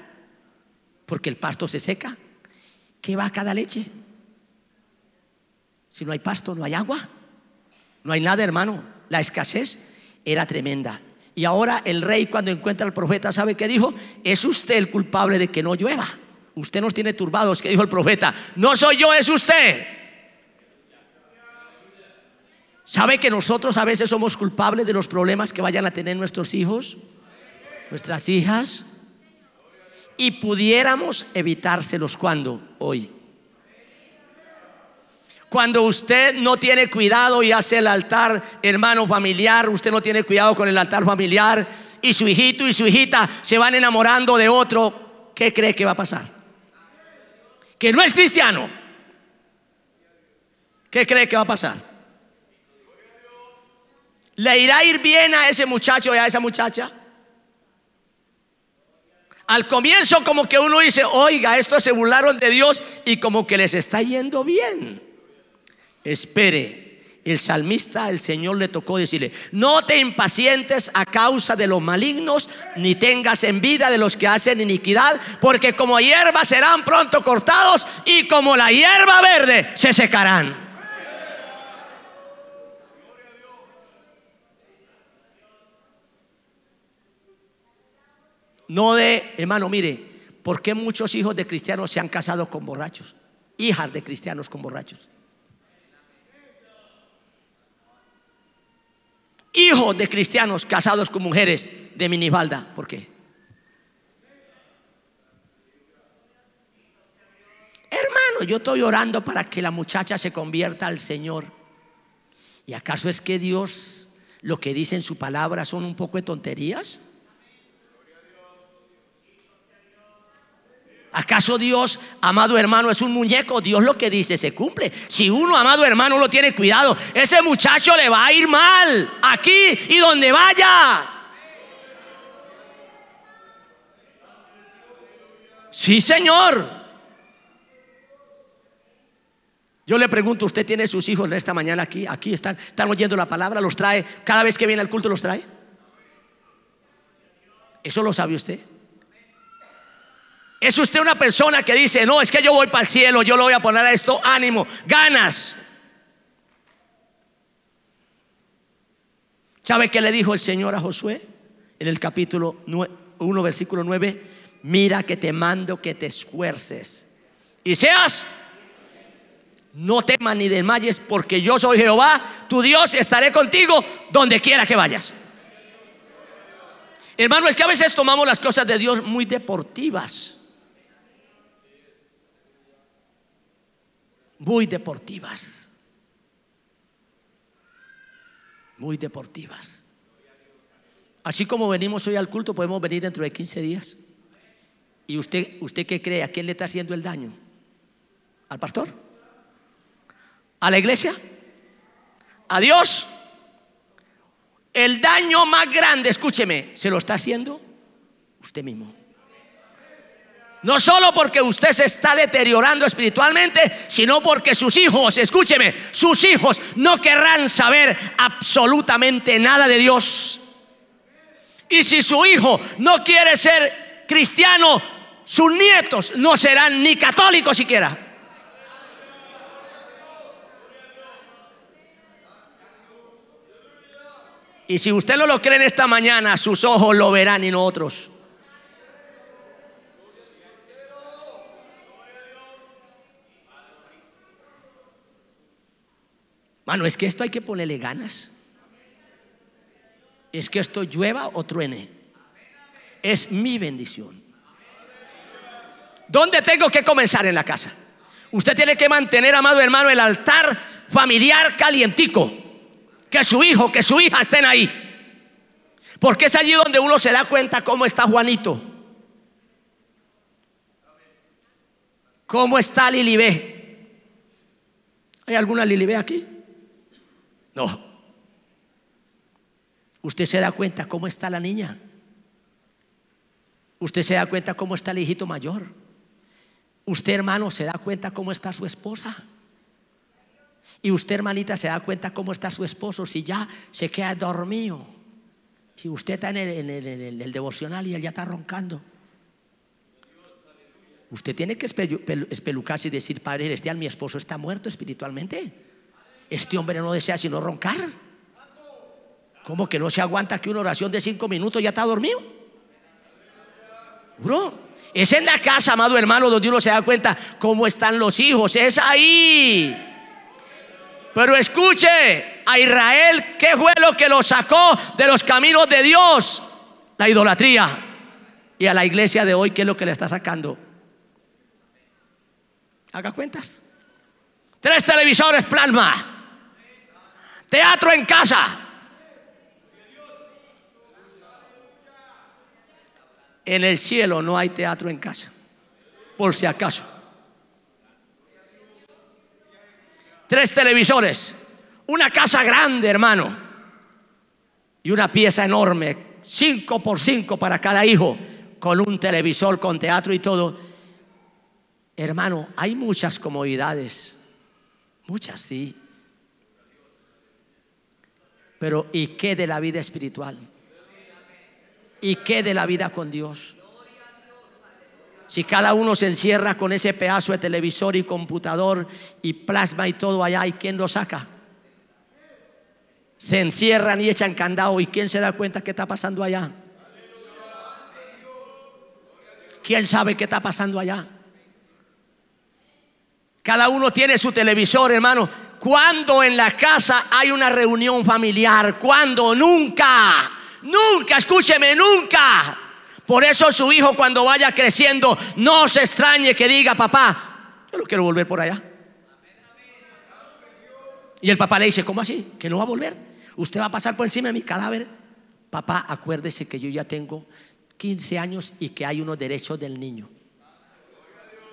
porque el pasto se seca. ¿Qué va cada leche? Si no hay pasto, no hay agua, no hay nada, hermano. La escasez era tremenda. Y ahora el rey cuando encuentra al profeta, ¿sabe que dijo? Es usted el culpable de que no llueva. Usted nos tiene turbados, que dijo el profeta. No soy yo, es usted. ¿Sabe que nosotros a veces somos culpables de los problemas que vayan a tener nuestros hijos, nuestras hijas? Y pudiéramos evitárselos cuando, hoy. Cuando usted no tiene cuidado y hace el altar hermano familiar, usted no tiene cuidado con el altar familiar y su hijito y su hijita se van enamorando de otro, ¿qué cree que va a pasar? Que no es cristiano. ¿Qué cree que va a pasar? ¿Le irá a ir bien a ese muchacho y a esa muchacha? Al comienzo como que uno dice, oiga, estos se burlaron de Dios y como que les está yendo bien. Espere, el salmista, el Señor le tocó decirle, no te impacientes a causa de los malignos, ni tengas envidia de los que hacen iniquidad, porque como hierba serán pronto cortados y como la hierba verde se secarán. No de, hermano, mire, ¿por qué muchos hijos de cristianos se han casado con borrachos? Hijas de cristianos con borrachos. Hijo de cristianos casados con mujeres de minibalda. ¿Por qué? Hermano, yo estoy orando para que la muchacha se convierta al Señor. ¿Y acaso es que Dios lo que dice en su palabra son un poco de tonterías? ¿Acaso Dios, amado hermano, es un muñeco? Dios lo que dice se cumple. Si uno, amado hermano, lo tiene cuidado, ese muchacho le va a ir mal aquí y donde vaya. Sí, Señor. Yo le pregunto, ¿usted tiene sus hijos de esta mañana aquí? Aquí están, están oyendo la palabra, los trae, cada vez que viene al culto los trae. ¿Eso lo sabe usted? ¿Es usted una persona que dice, no, es que yo voy para el cielo, yo lo voy a poner a esto, ánimo, ganas? ¿Sabe qué le dijo el Señor a Josué? En el capítulo 1, versículo 9, mira que te mando que te esfuerces y seas, no temas ni desmayes, porque yo soy Jehová, tu Dios, estaré contigo donde quiera que vayas. Hermano, es que a veces tomamos las cosas de Dios muy deportivas. muy deportivas. Muy deportivas. Así como venimos hoy al culto, podemos venir dentro de 15 días. ¿Y usted, usted qué cree? ¿A quién le está haciendo el daño? ¿Al pastor? ¿A la iglesia? ¿A Dios? El daño más grande, escúcheme, se lo está haciendo usted mismo. No solo porque usted se está deteriorando espiritualmente, sino porque sus hijos, escúcheme, sus hijos no querrán saber absolutamente nada de Dios. Y si su hijo no quiere ser cristiano, sus nietos no serán ni católicos siquiera. Y si usted no lo cree en esta mañana, sus ojos lo verán y no otros. Mano, es que esto hay que ponerle ganas. Es que esto llueva o truene. Es mi bendición. ¿Dónde tengo que comenzar en la casa? Usted tiene que mantener, amado hermano, el altar familiar calientico. Que su hijo, que su hija estén ahí. Porque es allí donde uno se da cuenta cómo está Juanito. ¿Cómo está Lilibé? ¿Hay alguna Lilibé aquí? No. Usted se da cuenta cómo está la niña. Usted se da cuenta cómo está el hijito mayor. Usted, hermano, se da cuenta cómo está su esposa. Y usted, hermanita, se da cuenta cómo está su esposo si ya se queda dormido. Si usted está en el, devocional y él ya está roncando. Usted tiene que espelucarse y decir, Padre Celestial, mi esposo está muerto espiritualmente. Este hombre no desea sino roncar. ¿Cómo que no se aguanta que una oración de cinco minutos ya está dormido? Bro, es en la casa, amado hermano, donde uno se da cuenta cómo están los hijos. Es ahí. Pero escuche, a Israel, ¿qué fue lo que lo sacó de los caminos de Dios? La idolatría. Y a la iglesia de hoy, ¿qué es lo que le está sacando? Haga cuentas. Tres televisores plasma. Teatro en casa. En el cielo no hay teatro en casa, por si acaso. Tres televisores, una casa grande, hermano, y una pieza enorme, cinco por cinco para cada hijo, con un televisor, con teatro y todo. Hermano, hay muchas comodidades, muchas, sí. Pero ¿y qué de la vida espiritual? ¿Y qué de la vida con Dios? Si cada uno se encierra con ese pedazo de televisor y computador y plasma y todo allá, ¿y quién lo saca? Se encierran y echan candado, ¿y quién se da cuenta qué está pasando allá? ¿Quién sabe qué está pasando allá? Cada uno tiene su televisor, hermano, cuando en la casa hay una reunión familiar, cuando nunca, nunca, escúcheme, nunca. Por eso su hijo cuando vaya creciendo, no se extrañe que diga, papá, yo no quiero volver por allá. Y el papá le dice, ¿cómo así? ¿Que no va a volver? ¿Usted va a pasar por encima de mi cadáver? Papá, acuérdese que yo ya tengo 15 años y que hay unos derechos del niño.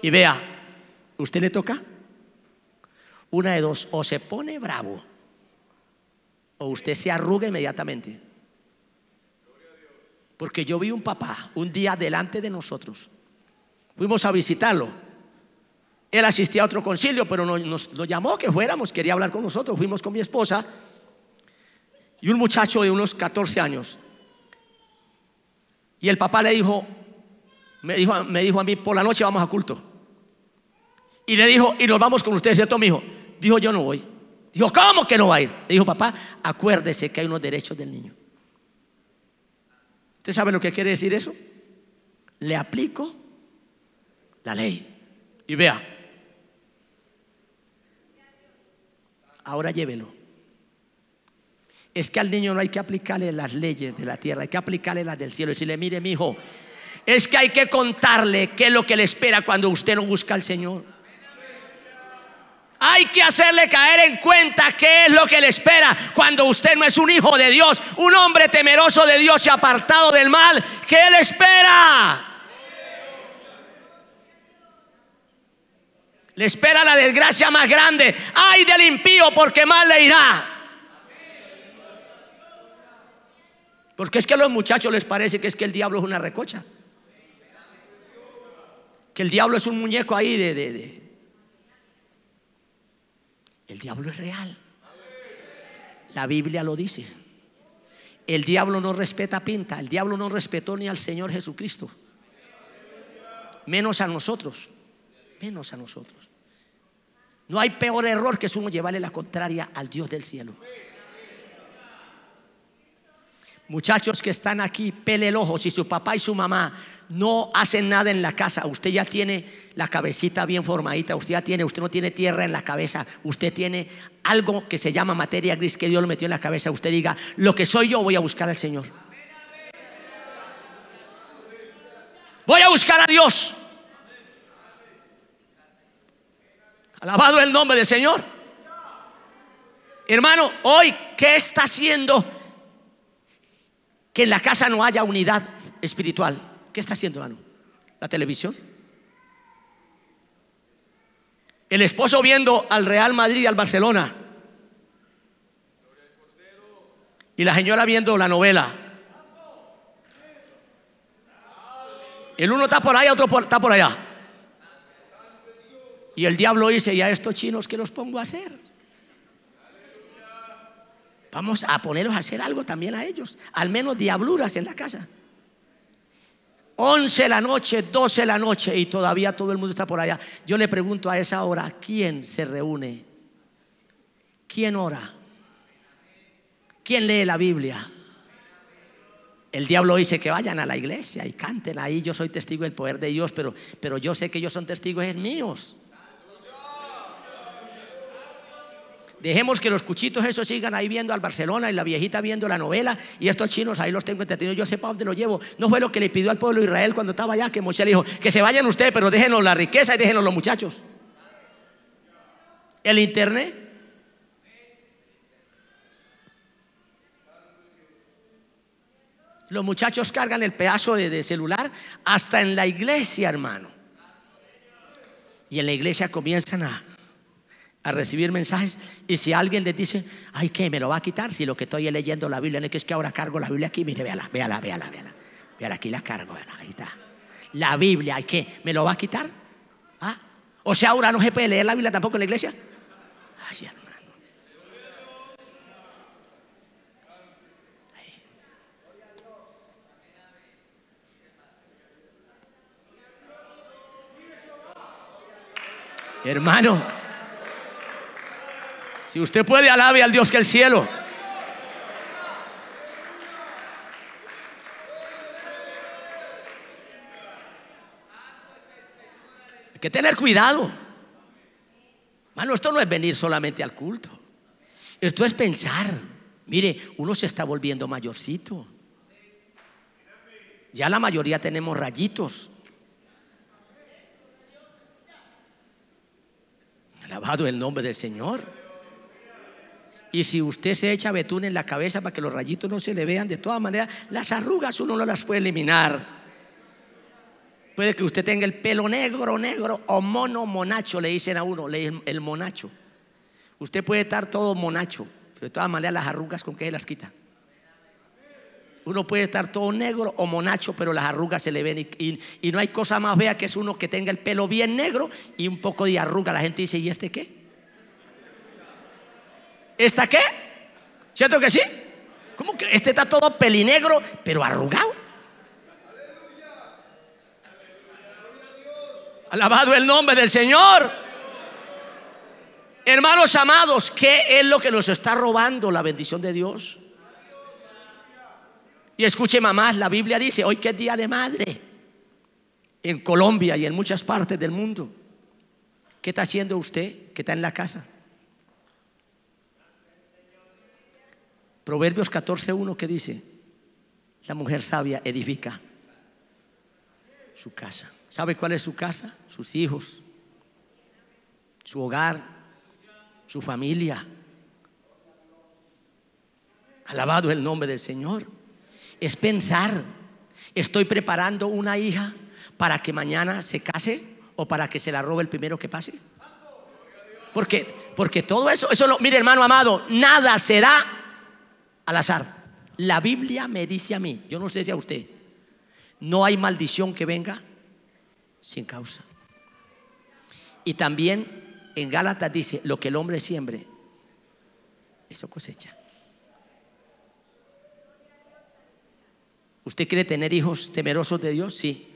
Y vea, ¿usted le toca? Una de dos, o se pone bravo, o usted se arruga inmediatamente. Porque yo vi un papá un día delante de nosotros. Fuimos a visitarlo. Él asistía a otro concilio, pero nos, nos, llamó que fuéramos, quería hablar con nosotros. Fuimos con mi esposa y un muchacho de unos 14 años. Y el papá le dijo, me dijo, me dijo a mí, por la noche vamos a culto. Y le dijo, y nos vamos con ustedes, ¿cierto, mi hijo? Dijo, yo no voy. Dijo, ¿cómo que no va a ir? Le dijo, papá, acuérdese que hay unos derechos del niño. ¿Usted sabe lo que quiere decir eso? Le aplico la ley. Y vea, ahora llévelo. Es que al niño no hay que aplicarle las leyes de la tierra, hay que aplicarle las del cielo. Y si le mire, mi hijo, es que hay que contarle qué es lo que le espera cuando usted no busca al Señor. Hay que hacerle caer en cuenta qué es lo que le espera cuando usted no es un hijo de Dios, un hombre temeroso de Dios y apartado del mal. ¿Qué le espera? Le espera la desgracia más grande. Ay del impío porque mal le irá. Porque es que a los muchachos les parece que es que el diablo es una recocha. Que el diablo es un muñeco ahí de, de, de el diablo es real. La Biblia lo dice. El diablo no respeta pinta. El diablo no respetó ni al Señor Jesucristo. Menos a nosotros. Menos a nosotros. No hay peor error que es uno llevarle la contraria al Dios del cielo. Muchachos que están aquí, pele el ojo. Si su papá y su mamá no hacen nada en la casa, usted ya tiene la cabecita bien formadita, usted ya tiene, usted no tiene tierra en la cabeza, usted tiene algo que se llama materia gris que Dios lo metió en la cabeza. Usted diga, lo que soy yo voy a buscar al Señor. Voy a buscar a Dios. Alabado el nombre del Señor. Hermano, hoy, ¿qué está haciendo? en la casa no haya unidad espiritual. ¿Qué está haciendo, hermano? ¿La televisión? El esposo viendo al Real Madrid y al Barcelona. Y la señora viendo la novela. El uno está por allá, otro está por allá. Y el diablo dice, ¿y a estos chinos qué los pongo a hacer? Vamos a ponerlos a hacer algo también a ellos. Al menos diabluras en la casa. 11 de la noche, 12 de la noche y todavía todo el mundo está por allá. Yo le pregunto a esa hora, ¿quién se reúne? ¿Quién ora? ¿Quién lee la Biblia? El diablo dice que vayan a la iglesia y canten ahí. Yo soy testigo del poder de Dios, pero, pero yo sé que ellos son testigos míos. Dejemos que los cuchitos esos sigan ahí viendo al Barcelona y la viejita viendo la novela y estos chinos ahí los tengo entretenidos. Yo sé para dónde los llevo. No fue lo que le pidió al pueblo de Israel cuando estaba allá, que Moisés le dijo, que se vayan ustedes, pero déjenos la riqueza y déjenos los muchachos. El internet. Los muchachos cargan el pedazo de celular hasta en la iglesia, hermano. Y en la iglesia comienzan a a recibir mensajes y si alguien le dice, ay, que me lo va a quitar si lo que estoy leyendo la Biblia, es que es que ahora cargo la Biblia aquí, mire, véala, véala, véala, véala, véala, aquí la cargo, véala, ahí está. La Biblia, ay, que me lo va a quitar? ¿Ah? O sea, ahora no se puede leer la Biblia tampoco en la iglesia. Ay, hermano. Hermano. Si usted puede, alabe al Dios que el cielo. Hay que tener cuidado. Mano, esto no es venir solamente al culto. Esto es pensar. Mire, uno se está volviendo mayorcito. Ya la mayoría tenemos rayitos. Alabado el nombre del Señor y si usted se echa betún en la cabeza para que los rayitos no se le vean, de todas maneras, las arrugas uno no las puede eliminar. Puede que usted tenga el pelo negro, negro o mono, monacho, le dicen a uno, le dicen el monacho. Usted puede estar todo monacho, pero de todas maneras las arrugas con que se las quita. Uno puede estar todo negro o monacho, pero las arrugas se le ven. Y, no hay cosa más fea que es uno que tenga el pelo bien negro y un poco de arruga. La gente dice, ¿y este qué? Está qué? ¿Cierto que sí? ¿Cómo que este está todo pelinegro, pero arrugado? Alabado el nombre del Señor. Hermanos amados, ¿qué es lo que nos está robando la bendición de Dios? Y escuche mamás, la Biblia dice, hoy que es día de madre, en Colombia y en muchas partes del mundo, ¿qué está haciendo usted que está en la casa? Proverbios 14.1 que dice, la mujer sabia edifica su casa. ¿Sabe cuál es su casa? Sus hijos, su hogar, su familia. Alabado el nombre del Señor. Es pensar, estoy preparando una hija para que mañana se case o para que se la robe el primero que pase. Porque, porque todo eso, eso lo, mire hermano amado, nada será al azar. La Biblia me dice a mí, yo no sé si a usted, no hay maldición que venga sin causa. Y también en Gálatas dice, lo que el hombre siembre, eso cosecha. ¿Usted quiere tener hijos temerosos de Dios? Sí.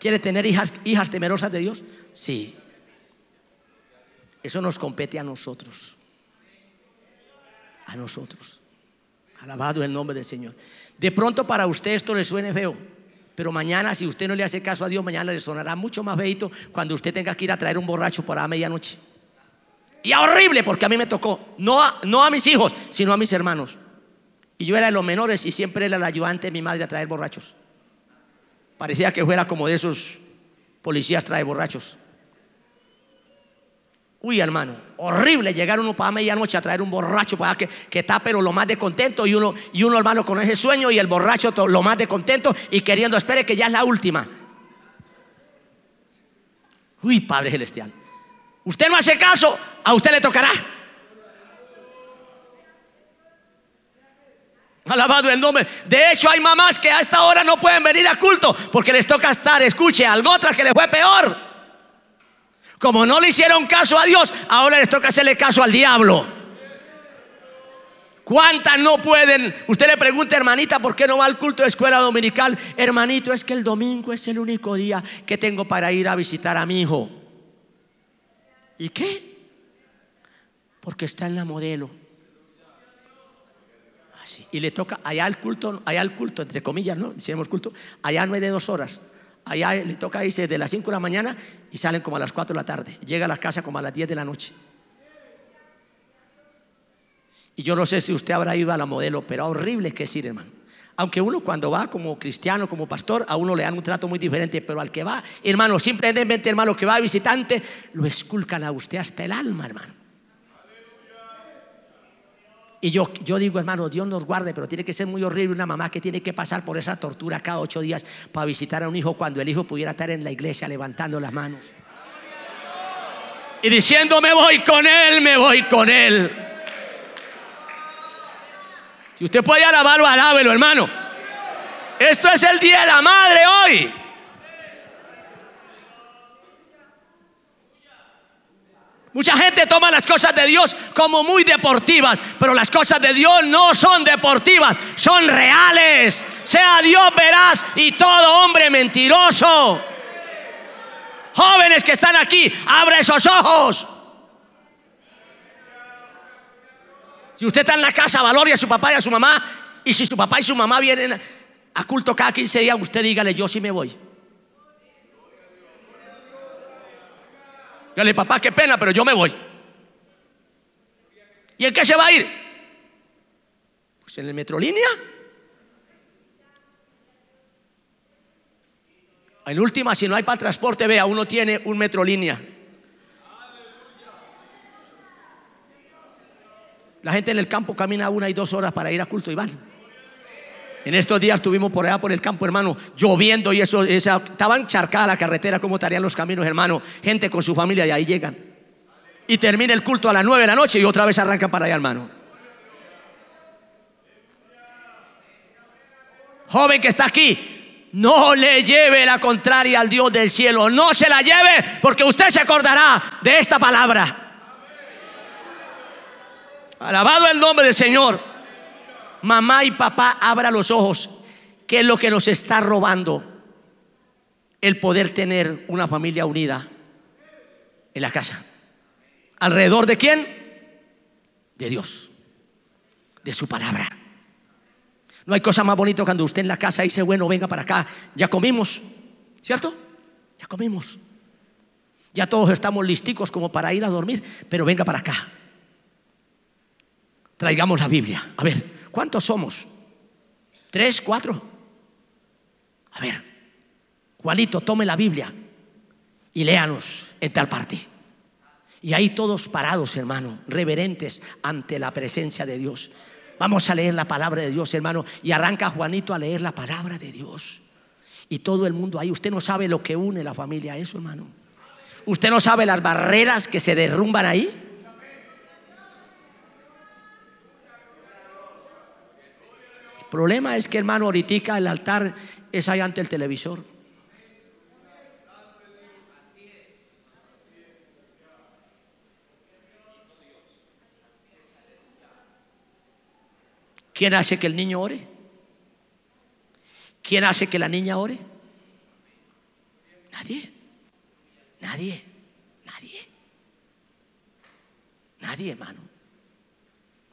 ¿Quiere tener hijas, hijas temerosas de Dios? Sí. Eso nos compete a nosotros. A nosotros. Alabado el nombre del Señor. De pronto para usted esto le suene feo. Pero mañana, si usted no le hace caso a Dios, mañana le sonará mucho más feito cuando usted tenga que ir a traer un borracho para la medianoche. Y horrible, porque a mí me tocó. No a, no a mis hijos, sino a mis hermanos. Y yo era de los menores y siempre era la ayudante de mi madre a traer borrachos. Parecía que fuera como de esos policías trae borrachos. Uy, hermano, horrible llegar uno para medianoche a traer un borracho para que, que está, pero lo más de contento. Y uno, y uno, hermano, con ese sueño y el borracho lo más de contento y queriendo, espere que ya es la última. Uy, Padre Celestial. Usted no hace caso, a usted le tocará. Alabado el nombre. De hecho, hay mamás que a esta hora no pueden venir a culto porque les toca estar, escuche, algo otra que les fue peor. Como no le hicieron caso a Dios, ahora les toca hacerle caso al diablo. ¿Cuántas no pueden? Usted le pregunta, hermanita, ¿por qué no va al culto de escuela dominical? Hermanito, es que el domingo es el único día que tengo para ir a visitar a mi hijo. ¿Y qué? Porque está en la modelo. Ah, y le toca allá al culto, allá al culto, entre comillas, ¿no? Decíamos culto, allá no es de dos horas allá le toca irse de las 5 de la mañana y salen como a las 4 de la tarde. Llega a la casa como a las 10 de la noche. Y yo no sé si usted habrá ido a la modelo, pero horrible que es hermano. Aunque uno cuando va como cristiano, como pastor, a uno le dan un trato muy diferente, pero al que va, hermano, simplemente, hermano, que va visitante, lo esculcan a usted hasta el alma, hermano. Y yo, yo digo, hermano, Dios nos guarde, pero tiene que ser muy horrible una mamá que tiene que pasar por esa tortura cada ocho días para visitar a un hijo cuando el hijo pudiera estar en la iglesia levantando las manos. Y diciendo, me voy con él, me voy con él. Si usted puede alabarlo, alábelo, hermano. Esto es el Día de la Madre hoy. Mucha gente toma las cosas de Dios como muy deportivas, pero las cosas de Dios no son deportivas, son reales. Sea Dios veraz y todo hombre mentiroso. Jóvenes que están aquí, abre esos ojos. Si usted está en la casa, valore a su papá y a su mamá. Y si su papá y su mamá vienen a culto cada 15 días, usted dígale, yo sí me voy. Dale papá, qué pena, pero yo me voy. ¿Y en qué se va a ir? Pues en el Metrolínea. En última, si no hay para transporte, vea, uno tiene un Metrolínea. La gente en el campo camina una y dos horas para ir a culto y van. En estos días estuvimos por allá por el campo, hermano, lloviendo y eso, esa, estaba encharcada la carretera, como estarían los caminos, hermano. Gente con su familia y ahí llegan. Y termina el culto a las nueve de la noche y otra vez arrancan para allá, hermano. Joven que está aquí, no le lleve la contraria al Dios del cielo. No se la lleve porque usted se acordará de esta palabra. Alabado el nombre del Señor mamá y papá, abra los ojos. ¿Qué es lo que nos está robando? El poder tener una familia unida en la casa. ¿Alrededor de quién? De Dios, de su palabra. No hay cosa más bonita cuando usted en la casa dice, bueno, venga para acá, ya comimos, ¿cierto? Ya comimos. Ya todos estamos listicos como para ir a dormir, pero venga para acá. Traigamos la Biblia. A ver, ¿Cuántos somos? ¿Tres, cuatro? A ver, Juanito, tome la Biblia y léanos en tal parte. Y ahí todos parados, hermano, reverentes ante la presencia de Dios. Vamos a leer la palabra de Dios, hermano. Y arranca Juanito a leer la palabra de Dios. Y todo el mundo ahí. Usted no sabe lo que une la familia a eso, hermano. Usted no sabe las barreras que se derrumban ahí. Problema es que, hermano, ahorita el altar es ahí ante el televisor. ¿Quién hace que el niño ore? ¿Quién hace que la niña ore? Nadie. Nadie. Nadie. Nadie, hermano.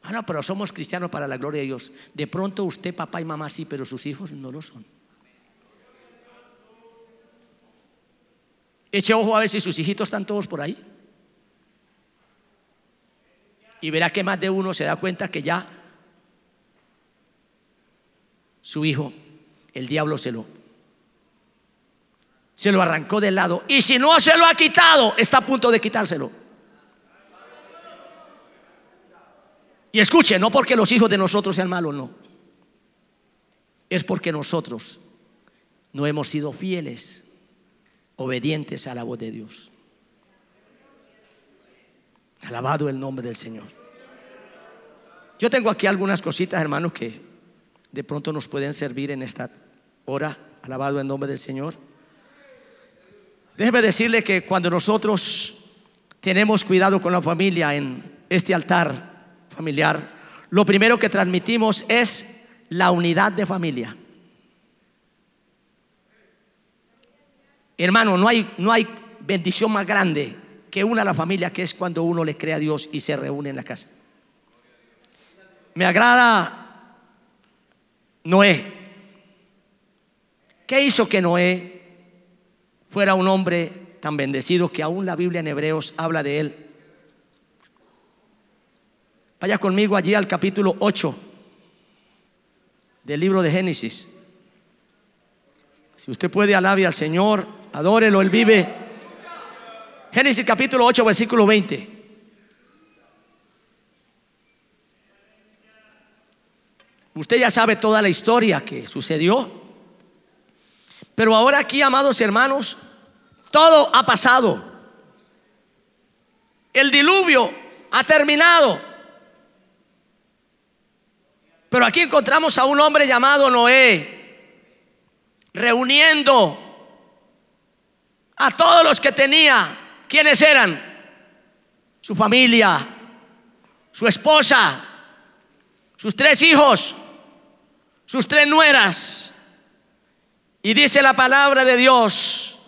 Ah, no, pero somos cristianos para la gloria de Dios. De pronto usted, papá y mamá sí, pero sus hijos no lo son. Eche ojo a ver si sus hijitos están todos por ahí. Y verá que más de uno se da cuenta que ya su hijo, el diablo se lo, se lo arrancó del lado. Y si no se lo ha quitado, está a punto de quitárselo. escuche, no porque los hijos de nosotros sean malos, no. Es porque nosotros no hemos sido fieles, obedientes a la voz de Dios. Alabado el nombre del Señor. Yo tengo aquí algunas cositas, hermanos, que de pronto nos pueden servir en esta hora. Alabado el nombre del Señor. Déjeme decirle que cuando nosotros tenemos cuidado con la familia en este altar, familiar, lo primero que transmitimos es la unidad de familia. Hermano, no hay, no hay bendición más grande que una a la familia, que es cuando uno le cree a Dios y se reúne en la casa. Me agrada Noé. ¿Qué hizo que Noé fuera un hombre tan bendecido que aún la Biblia en Hebreos habla de él Vaya conmigo allí al capítulo 8 del libro de Génesis. Si usted puede, alabe al Señor, adórelo, Él vive. Génesis capítulo 8, versículo 20. Usted ya sabe toda la historia que sucedió. Pero ahora aquí, amados hermanos, todo ha pasado. El diluvio ha terminado. Pero aquí encontramos a un hombre llamado Noé, reuniendo a todos los que tenía. ¿Quiénes eran? Su familia, su esposa, sus tres hijos, sus tres nueras. Y dice la palabra de Dios,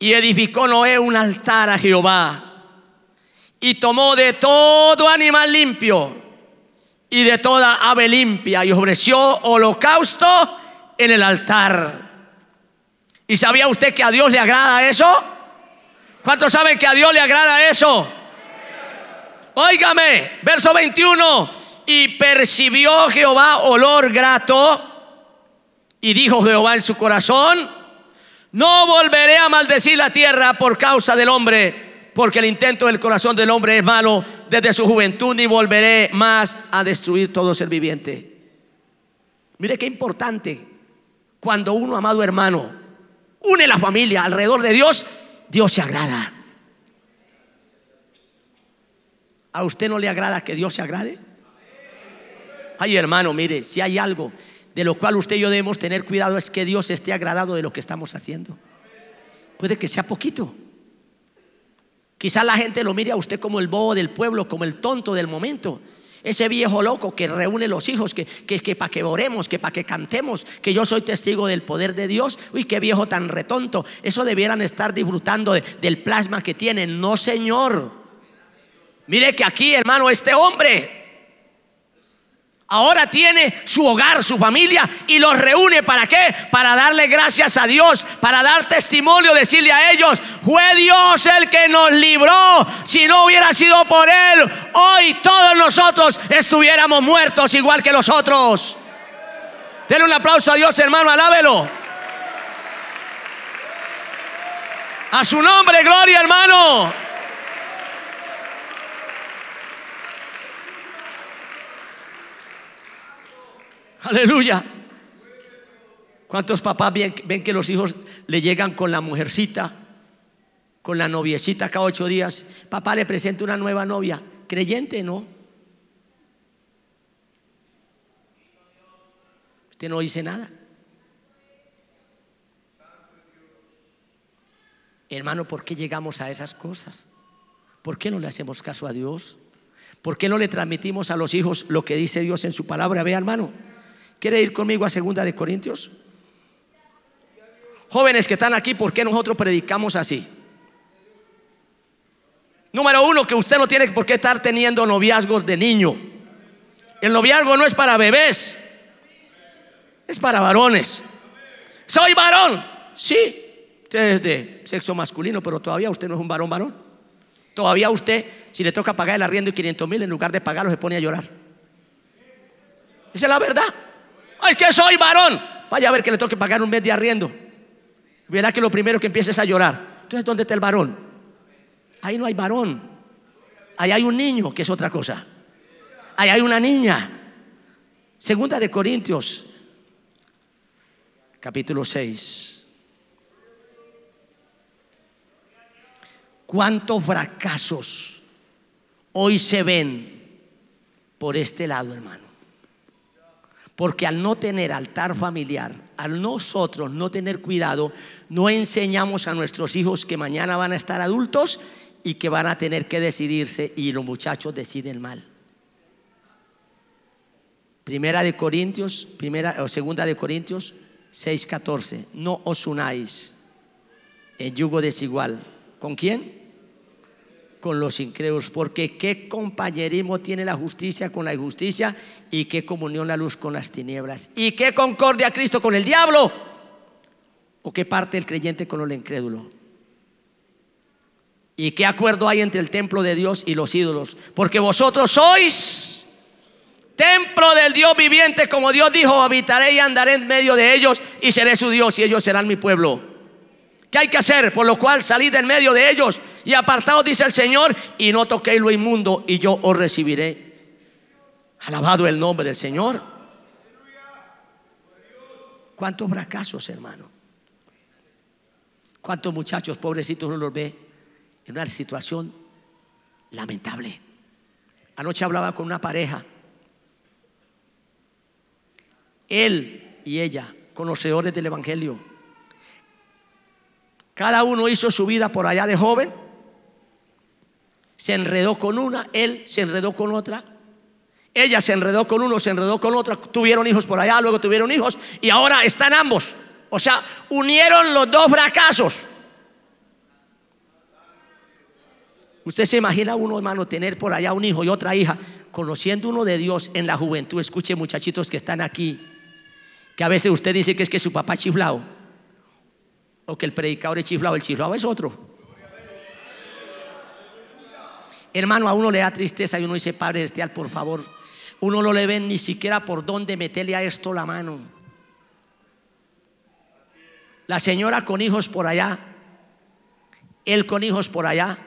y edificó Noé un altar a Jehová, y tomó de todo animal limpio y de toda ave limpia y ofreció holocausto en el altar. ¿Y sabía usted que a Dios le agrada eso? ¿Cuántos saben que a Dios le agrada eso? Óigame, verso 21. Y percibió Jehová olor grato y dijo Jehová en su corazón, no volveré a maldecir la tierra por causa del hombre porque el intento del corazón del hombre es malo desde su juventud, ni volveré más a destruir todo ser viviente. Mire qué importante, cuando uno, amado hermano, une la familia alrededor de Dios, Dios se agrada. ¿A usted no le agrada que Dios se agrade? Ay, hermano, mire, si hay algo de lo cual usted y yo debemos tener cuidado es que Dios esté agradado de lo que estamos haciendo. Puede que sea poquito, Quizás la gente lo mire a usted como el bobo del pueblo, como el tonto del momento. Ese viejo loco que reúne los hijos, que, que, que para que oremos, que para que cantemos, que yo soy testigo del poder de Dios. Uy, qué viejo tan retonto. Eso debieran estar disfrutando del plasma que tienen. No, Señor. Mire que aquí, hermano, este hombre Ahora tiene su hogar, su familia y los reúne. ¿Para qué? Para darle gracias a Dios, para dar testimonio, decirle a ellos, fue Dios el que nos libró. Si no hubiera sido por Él, hoy todos nosotros estuviéramos muertos igual que los otros. Denle un aplauso a Dios, hermano, alábelo. A su nombre, gloria, hermano. Aleluya. ¿Cuántos papás ven, que los hijos le llegan con la mujercita, con la noviecita cada ocho días? Papá le presenta una nueva novia, creyente, ¿no? Usted no dice nada. Hermano, ¿por qué llegamos a esas cosas? ¿Por qué no le hacemos caso a Dios? ¿Por qué no le transmitimos a los hijos lo que dice Dios en su palabra? Vea, hermano. ¿Quiere ir conmigo a segunda de Corintios? Jóvenes que están aquí, ¿por qué nosotros predicamos así? Número uno, que usted no tiene por qué estar teniendo noviazgos de niño. El noviazgo no es para bebés, es para varones. Soy varón, sí. Usted es de sexo masculino, pero todavía usted no es un varón varón. Todavía usted, si le toca pagar el arriendo y 500 mil, en lugar de pagarlo se pone a llorar. Esa es la verdad es que soy varón. Vaya a ver que le toque pagar un mes de arriendo. Verá que lo primero que empieces a llorar. Entonces, ¿dónde está el varón? Ahí no hay varón. Ahí hay un niño, que es otra cosa. Ahí hay una niña. Segunda de Corintios, capítulo 6. ¿Cuántos fracasos hoy se ven por este lado, hermano? Porque al no tener altar familiar, al nosotros no tener cuidado, no enseñamos a nuestros hijos que mañana van a estar adultos y que van a tener que decidirse y los muchachos deciden mal. Primera de Corintios, primera o segunda de Corintios 6:14. No os unáis en yugo desigual. ¿Con quién? con los incrédulos, porque qué compañerismo tiene la justicia con la injusticia y qué comunión la luz con las tinieblas y qué concordia Cristo con el diablo o qué parte el creyente con el incrédulo. ¿Y qué acuerdo hay entre el templo de Dios y los ídolos? Porque vosotros sois templo del Dios viviente, como Dios dijo, habitaré y andaré en medio de ellos y seré su Dios y ellos serán mi pueblo. ¿Qué hay que hacer? Por lo cual salid en medio de ellos y apartados dice el Señor, y no toquéis lo inmundo y yo os recibiré. Alabado el nombre del Señor. ¿Cuántos fracasos, hermano? ¿Cuántos muchachos pobrecitos uno los ve en una situación lamentable? Anoche hablaba con una pareja. Él y ella, conocedores del Evangelio cada uno hizo su vida por allá de joven. Se enredó con una, él se enredó con otra. Ella se enredó con uno, se enredó con otra. Tuvieron hijos por allá, luego tuvieron hijos y ahora están ambos. O sea, unieron los dos fracasos. Usted se imagina uno, hermano, tener por allá un hijo y otra hija, conociendo uno de Dios en la juventud. Escuche, muchachitos que están aquí, que a veces usted dice que es que su papá chiflado que el predicador es chiflado, el chiflado es otro. Hermano, a uno le da tristeza y uno dice, Padre Celestial, por favor, uno no le ven ni siquiera por dónde meterle a esto la mano. La señora con hijos por allá, él con hijos por allá,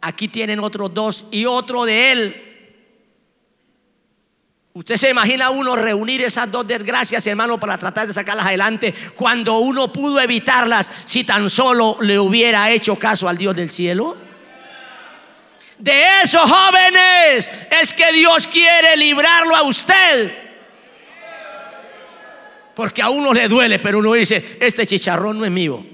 aquí tienen otros dos y otro de él Usted se imagina uno reunir esas dos desgracias, hermano, para tratar de sacarlas adelante cuando uno pudo evitarlas si tan solo le hubiera hecho caso al Dios del cielo. De esos jóvenes es que Dios quiere librarlo a usted. Porque a uno le duele, pero uno dice, este chicharrón no es mío.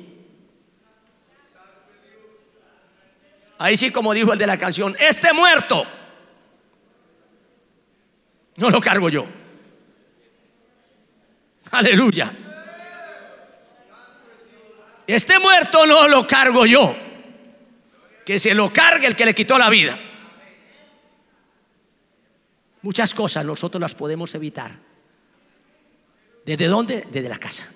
Ahí sí, como dijo el de la canción, este muerto no lo cargo yo. Aleluya. Este muerto no lo cargo yo. Que se lo cargue el que le quitó la vida. Muchas cosas nosotros las podemos evitar. ¿Desde dónde? Desde la casa.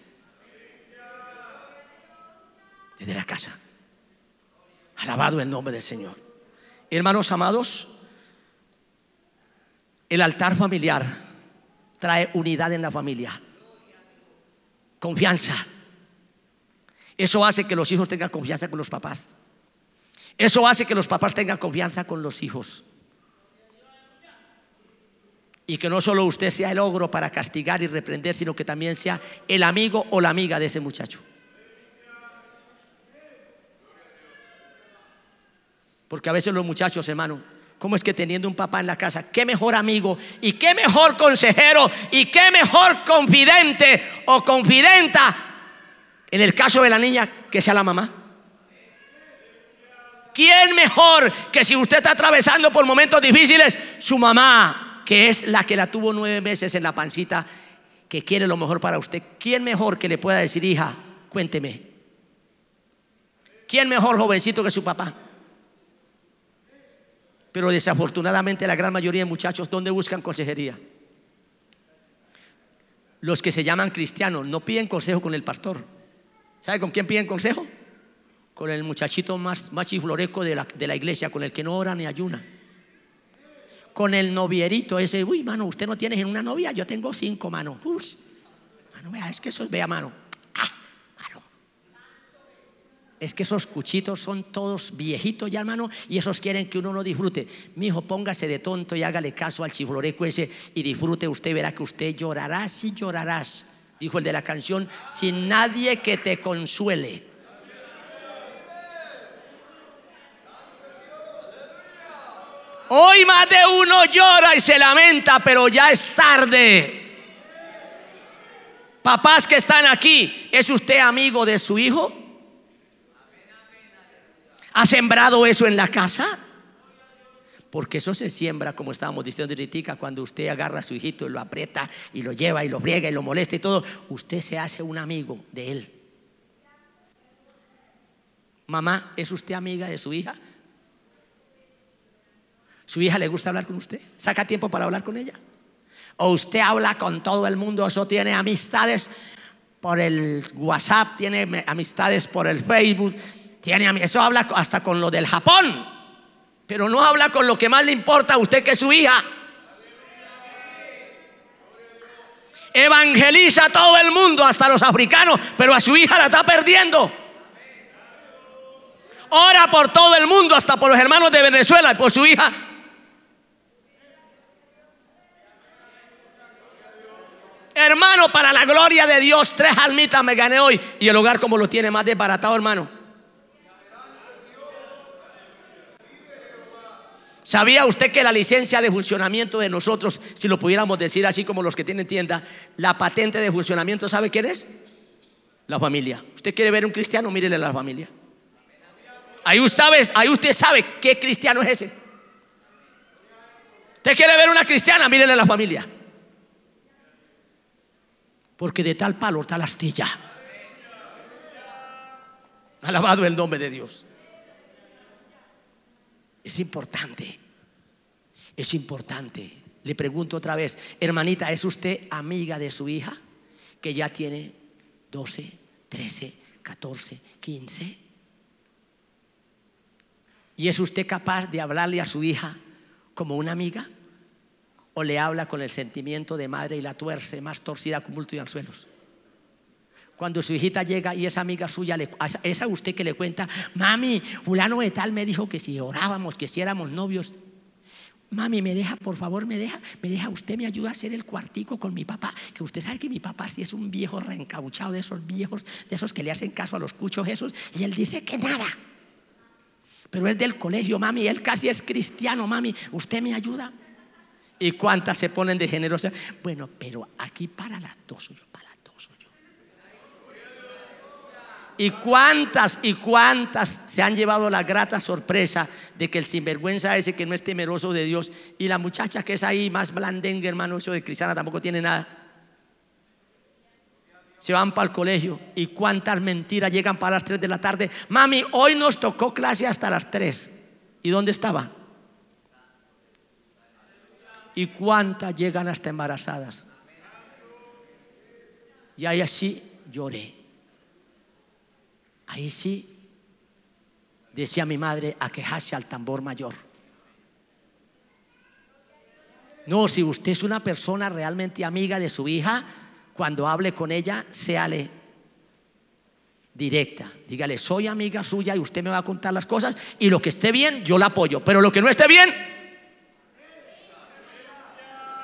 Desde la casa. Alabado el nombre del Señor. Hermanos amados, el altar familiar trae unidad en la familia, confianza. Eso hace que los hijos tengan confianza con los papás. Eso hace que los papás tengan confianza con los hijos. Y que no solo usted sea el ogro para castigar y reprender, sino que también sea el amigo o la amiga de ese muchacho. Porque a veces los muchachos, hermano, ¿Cómo es que teniendo un papá en la casa, qué mejor amigo y qué mejor consejero y qué mejor confidente o confidenta en el caso de la niña que sea la mamá? ¿Quién mejor que si usted está atravesando por momentos difíciles, su mamá, que es la que la tuvo nueve meses en la pancita, que quiere lo mejor para usted? ¿Quién mejor que le pueda decir, hija, cuénteme? ¿Quién mejor jovencito que su papá? Pero desafortunadamente la gran mayoría de muchachos, ¿dónde buscan consejería? Los que se llaman cristianos no piden consejo con el pastor. ¿Sabe con quién piden consejo? Con el muchachito más, más chifloreco de la, de la iglesia, con el que no ora ni ayuna con el novierito ese, uy, mano, usted no tiene en una novia, yo tengo cinco, mano. Uy, mano, vea, es que eso, vea, mano es que esos cuchitos son todos viejitos ya, hermano, y esos quieren que uno no disfrute. Mi hijo, póngase de tonto y hágale caso al chifloreco ese y disfrute. Usted verá que usted llorará y llorarás, dijo el de la canción, sin nadie que te consuele. Hoy más de uno llora y se lamenta, pero ya es tarde. Papás que están aquí, ¿es usted amigo de su hijo? ¿Ha sembrado eso en la casa? Porque eso se siembra, como estábamos diciendo ahorita, cuando usted agarra a su hijito y lo aprieta y lo lleva y lo briega y lo molesta y todo, usted se hace un amigo de él. Mamá, ¿es usted amiga de su hija? ¿Su hija le gusta hablar con usted? ¿Saca tiempo para hablar con ella? ¿O usted habla con todo el mundo? ¿Eso tiene amistades por el WhatsApp? ¿Tiene amistades por el Facebook? Tiene a mí Eso habla hasta con lo del Japón. Pero no habla con lo que más le importa a usted que es su hija. Evangeliza a todo el mundo, hasta los africanos, pero a su hija la está perdiendo. Ora por todo el mundo, hasta por los hermanos de Venezuela y por su hija. Hermano, para la gloria de Dios, tres almitas me gané hoy. Y el hogar como lo tiene más desbaratado, hermano. ¿Sabía usted que la licencia de funcionamiento de nosotros, si lo pudiéramos decir así como los que tienen tienda, la patente de funcionamiento, ¿sabe quién es? La familia. ¿Usted quiere ver un cristiano? Mírele a la familia. Ahí usted, sabe, ahí usted sabe qué cristiano es ese. ¿Usted quiere ver una cristiana? Mírele a la familia. Porque de tal palo, tal astilla. Alabado el nombre de Dios. Es importante. Es importante. Le pregunto otra vez, hermanita, ¿es usted amiga de su hija que ya tiene 12, 13, 14, 15? ¿Y es usted capaz de hablarle a su hija como una amiga? ¿O le habla con el sentimiento de madre y la tuerce más torcida como multo y anzuelos? Cuando su hijita llega y esa amiga suya, esa usted que le cuenta, mami, fulano de tal me dijo que si orábamos, que si éramos novios, mami, me deja, por favor, me deja, me deja, usted me ayuda a hacer el cuartico con mi papá, que usted sabe que mi papá sí es un viejo reencauchado, de esos viejos, de esos que le hacen caso a los cuchos esos, y él dice que nada. Pero es del colegio, mami, él casi es cristiano, mami, usted me ayuda. ¿Y cuántas se ponen de generosa? Bueno, pero aquí para las dos, yo para ¿Y cuántas y cuántas se han llevado la grata sorpresa de que el sinvergüenza ese que no es temeroso de Dios y la muchacha que es ahí más blandengue, hermano, eso de cristiana tampoco tiene nada? Se van para el colegio y cuántas mentiras llegan para las 3 de la tarde. Mami, hoy nos tocó clase hasta las 3. ¿Y dónde estaba? ¿Y cuántas llegan hasta embarazadas? Y ahí así lloré. Ahí sí, decía mi madre, a quejarse al tambor mayor. No, si usted es una persona realmente amiga de su hija, cuando hable con ella, séale directa. Dígale, soy amiga suya y usted me va a contar las cosas y lo que esté bien, yo la apoyo. Pero lo que no esté bien,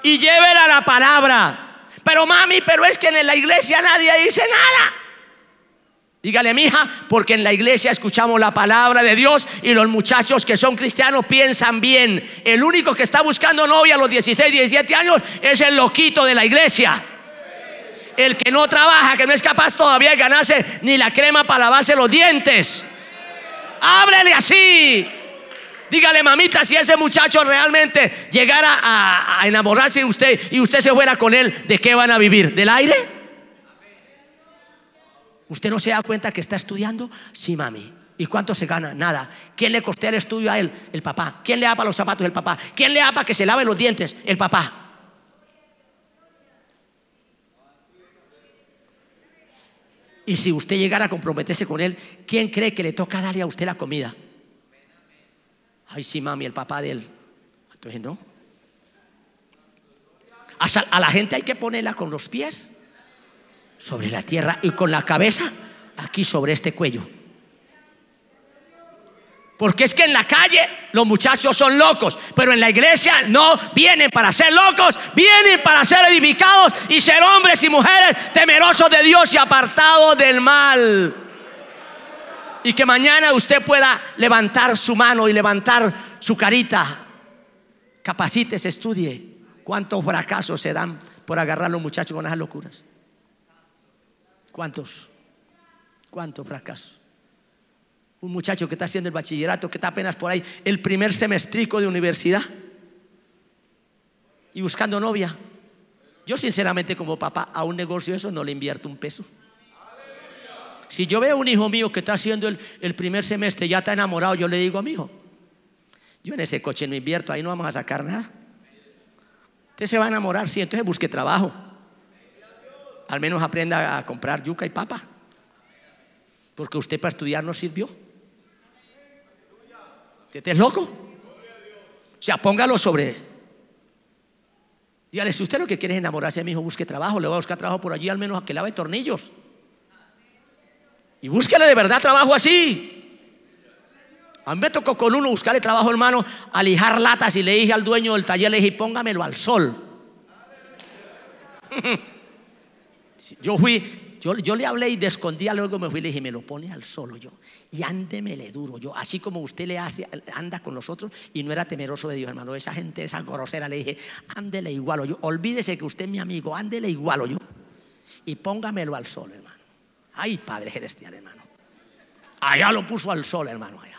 y llévela la palabra. Pero mami, pero es que en la iglesia nadie dice nada. Dígale, mija, porque en la iglesia escuchamos la palabra de Dios y los muchachos que son cristianos piensan bien. El único que está buscando novia a los 16, 17 años es el loquito de la iglesia. El que no trabaja, que no es capaz todavía de ganarse ni la crema para lavarse los dientes. Ábrele así. Dígale, mamita, si ese muchacho realmente llegara a, a enamorarse de usted y usted se fuera con él, ¿de qué van a vivir? ¿Del aire? ¿Usted no se da cuenta que está estudiando? Sí, mami. ¿Y cuánto se gana? Nada. ¿Quién le costea el estudio a él? El papá. ¿Quién le da los zapatos? El papá. ¿Quién le da para que se lave los dientes? El papá. Y si usted llegara a comprometerse con él, ¿quién cree que le toca darle a usted la comida? Ay, sí, mami, el papá de él. Entonces, no. A la gente hay que ponerla con los pies sobre la tierra y con la cabeza aquí sobre este cuello. Porque es que en la calle los muchachos son locos, pero en la iglesia no vienen para ser locos, vienen para ser edificados y ser hombres y mujeres temerosos de Dios y apartados del mal. Y que mañana usted pueda levantar su mano y levantar su carita. Capacites, estudie. ¿Cuántos fracasos se dan por agarrar a los muchachos con esas locuras? ¿Cuántos? ¿Cuántos fracasos? Un muchacho que está haciendo el bachillerato, que está apenas por ahí, el primer semestrico de universidad y buscando novia. Yo sinceramente como papá a un negocio eso no le invierto un peso. Si yo veo un hijo mío que está haciendo el, primer semestre, ya está enamorado, yo le digo a mi hijo, yo en ese coche no invierto, ahí no vamos a sacar nada. Usted se va a enamorar, sí, entonces busque trabajo. Al menos aprenda a comprar yuca y papa. Porque usted para estudiar no sirvió. ¿Usted es loco? O sea, póngalo sobre. Dígale, si usted lo que quiere es enamorarse a mi hijo, busque trabajo, le voy a buscar trabajo por allí, al menos a que lave tornillos. Y búsquele de verdad trabajo así. A mí me tocó con uno buscarle trabajo, hermano, alijar latas y le dije al dueño del taller, le dije, póngamelo al sol. <laughs> Yo fui, yo, yo le hablé y de escondía, luego me fui y le dije, me lo pone al solo yo. Y ándemele duro yo, así como usted le hace, anda con nosotros, y no era temeroso de Dios, hermano. Esa gente, esa grosera, le dije, ándele igual o yo. Olvídese que usted es mi amigo, ándele igual o yo. Y póngamelo al sol, hermano. Ay, Padre Celestial, hermano. Allá lo puso al sol, hermano, allá.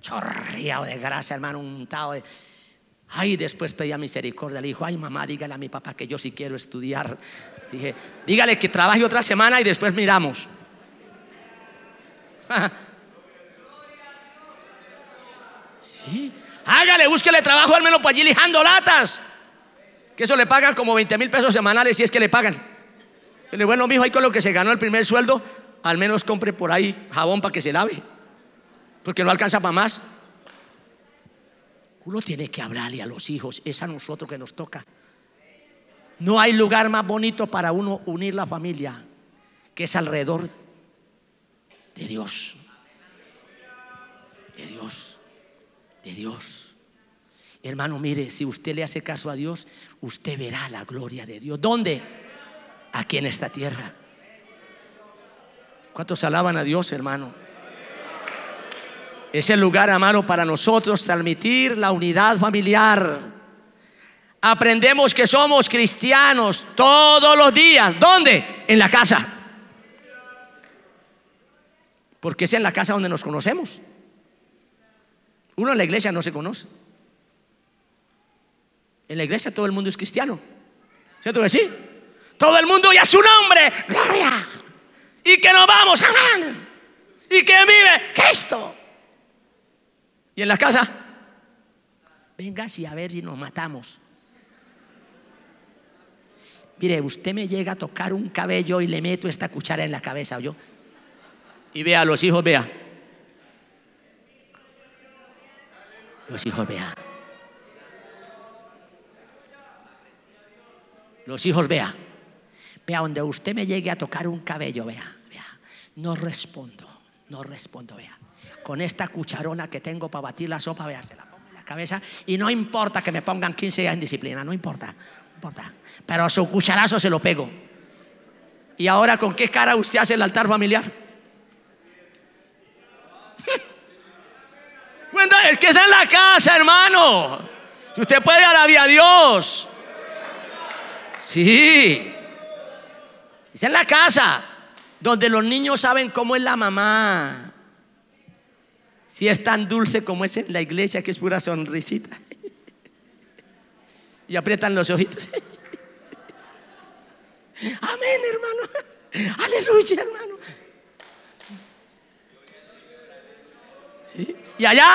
Chorreado de gracia, hermano, untado de Ay, después pedía misericordia. Le dijo, ay mamá, dígale a mi papá que yo sí quiero estudiar. Dije, dígale que trabaje otra semana y después miramos. <laughs> sí, hágale, búsquele trabajo al menos para allí lijando latas. Que eso le pagan como 20 mil pesos semanales si es que le pagan. pero bueno, mijo, ahí con lo que se ganó el primer sueldo, al menos compre por ahí jabón para que se lave. Porque no alcanza para más. Uno tiene que hablarle a los hijos, es a nosotros que nos toca. No hay lugar más bonito para uno unir la familia que es alrededor de Dios. De Dios. De Dios. Hermano, mire, si usted le hace caso a Dios, usted verá la gloria de Dios. ¿Dónde? Aquí en esta tierra. ¿Cuántos alaban a Dios, hermano? Es el lugar, amado, para nosotros transmitir la unidad familiar. Aprendemos que somos cristianos todos los días. ¿Dónde? En la casa. Porque es en la casa donde nos conocemos. Uno en la iglesia no se conoce. En la iglesia todo el mundo es cristiano. ¿Cierto que sí? Todo el mundo a su nombre, gloria. Y que nos vamos, amén. Y que vive Cristo. ¿Y en la casa? Venga, si a ver si nos matamos. Mire, usted me llega a tocar un cabello y le meto esta cuchara en la cabeza, yo. Y vea, los hijos, vea. Los hijos, vea. Los hijos, vea. Vea, donde usted me llegue a tocar un cabello, vea, vea. No respondo, no respondo, vea con esta cucharona que tengo para batir la sopa, vea, se la pongo en la cabeza y no importa que me pongan 15 días en disciplina, no importa, no importa. Pero su cucharazo se lo pego. ¿Y ahora con qué cara usted hace el altar familiar? <laughs> bueno, es que es en la casa, hermano. Si usted puede, vida a Dios. Sí. Es en la casa donde los niños saben cómo es la mamá, si es tan dulce como es en la iglesia, que es pura sonrisita. Y aprietan los ojitos. Amén, hermano. Aleluya, hermano. Y allá.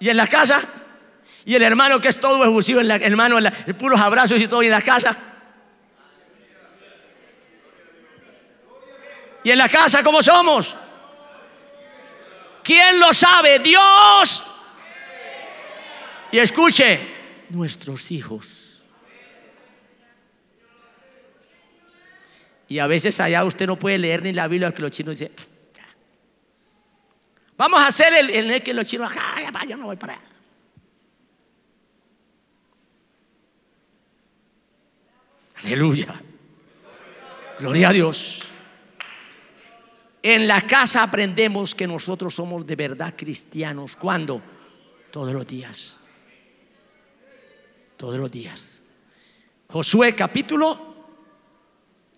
Y en la casa. Y el hermano que es todo efusivo, el hermano, puros abrazos y todo en la casa. ¿Y en la casa cómo somos? ¿Quién lo sabe? Dios. Y escuche, nuestros hijos. Y a veces allá usted no puede leer ni la Biblia que los chinos dicen. Vamos a hacer el, que los chinos, yo no voy para allá. Aleluya. Gloria a Dios. En la casa aprendemos que nosotros somos de verdad cristianos. ¿Cuándo? Todos los días. Todos los días. Josué capítulo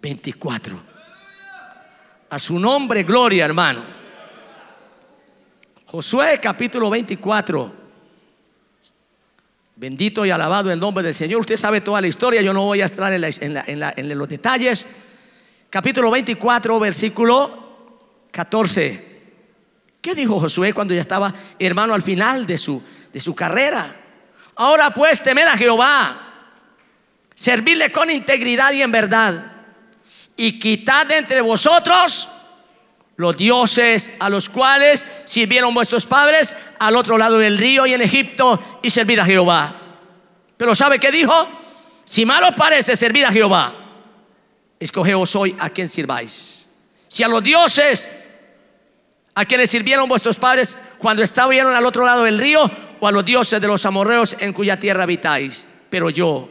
24. A su nombre, gloria, hermano. Josué capítulo 24. Bendito y alabado el nombre del Señor. Usted sabe toda la historia, yo no voy a entrar en, en los detalles. Capítulo 24, versículo 14. ¿Qué dijo Josué cuando ya estaba, hermano, al final de su, de su carrera? Ahora pues temed a Jehová, servirle con integridad y en verdad, y quitad entre vosotros los dioses a los cuales sirvieron vuestros padres al otro lado del río y en Egipto y servid a Jehová. Pero ¿sabe qué dijo? Si malo parece servir a Jehová, escogeos hoy a quien sirváis. Si a los dioses a quienes sirvieron vuestros padres cuando estaban al otro lado del río o a los dioses de los amorreos en cuya tierra habitáis. Pero yo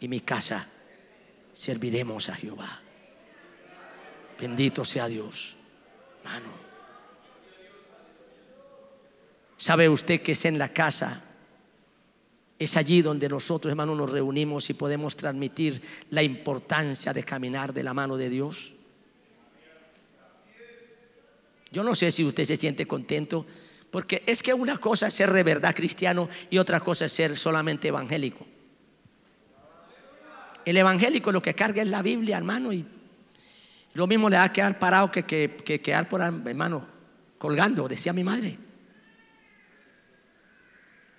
y mi casa serviremos a Jehová. Bendito sea Dios, hermano. ¿Sabe usted que es en la casa? Es allí donde nosotros, hermano, nos reunimos y podemos transmitir la importancia de caminar de la mano de Dios. Yo no sé si usted se siente contento, porque es que una cosa es ser de verdad cristiano y otra cosa es ser solamente evangélico. El evangélico lo que carga es la Biblia, hermano, y lo mismo le da quedar parado que, que, que quedar por, hermano, colgando, decía mi madre.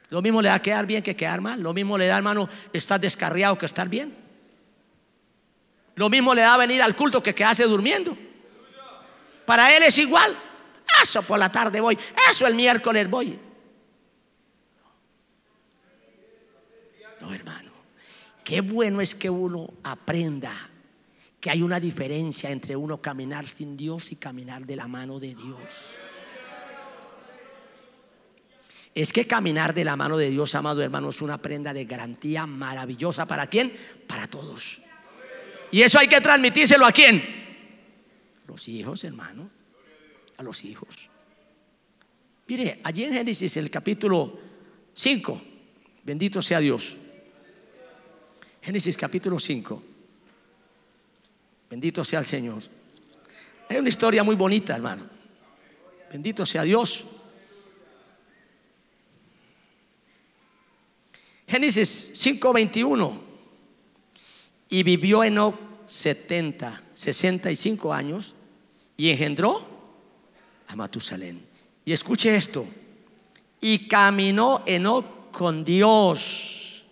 Lo mismo le da quedar bien que quedar mal. Lo mismo le da, hermano, estar descarriado que estar bien. Lo mismo le da venir al culto que quedarse durmiendo. Para él es igual. Eso por la tarde voy, eso el miércoles voy. No, hermano. Qué bueno es que uno aprenda que hay una diferencia entre uno caminar sin Dios y caminar de la mano de Dios. Es que caminar de la mano de Dios, amado hermano, es una prenda de garantía maravillosa. ¿Para quién? Para todos. Y eso hay que transmitírselo a quién? Los hijos, hermano. A los hijos. Mire, allí en Génesis, el capítulo 5. Bendito sea Dios. Génesis capítulo 5. Bendito sea el Señor. Hay una historia muy bonita, hermano. Bendito sea Dios. Génesis 21 Y vivió Enoch 70, 65 años y engendró a Matusalén. Y escuche esto, y caminó Enoc con Dios.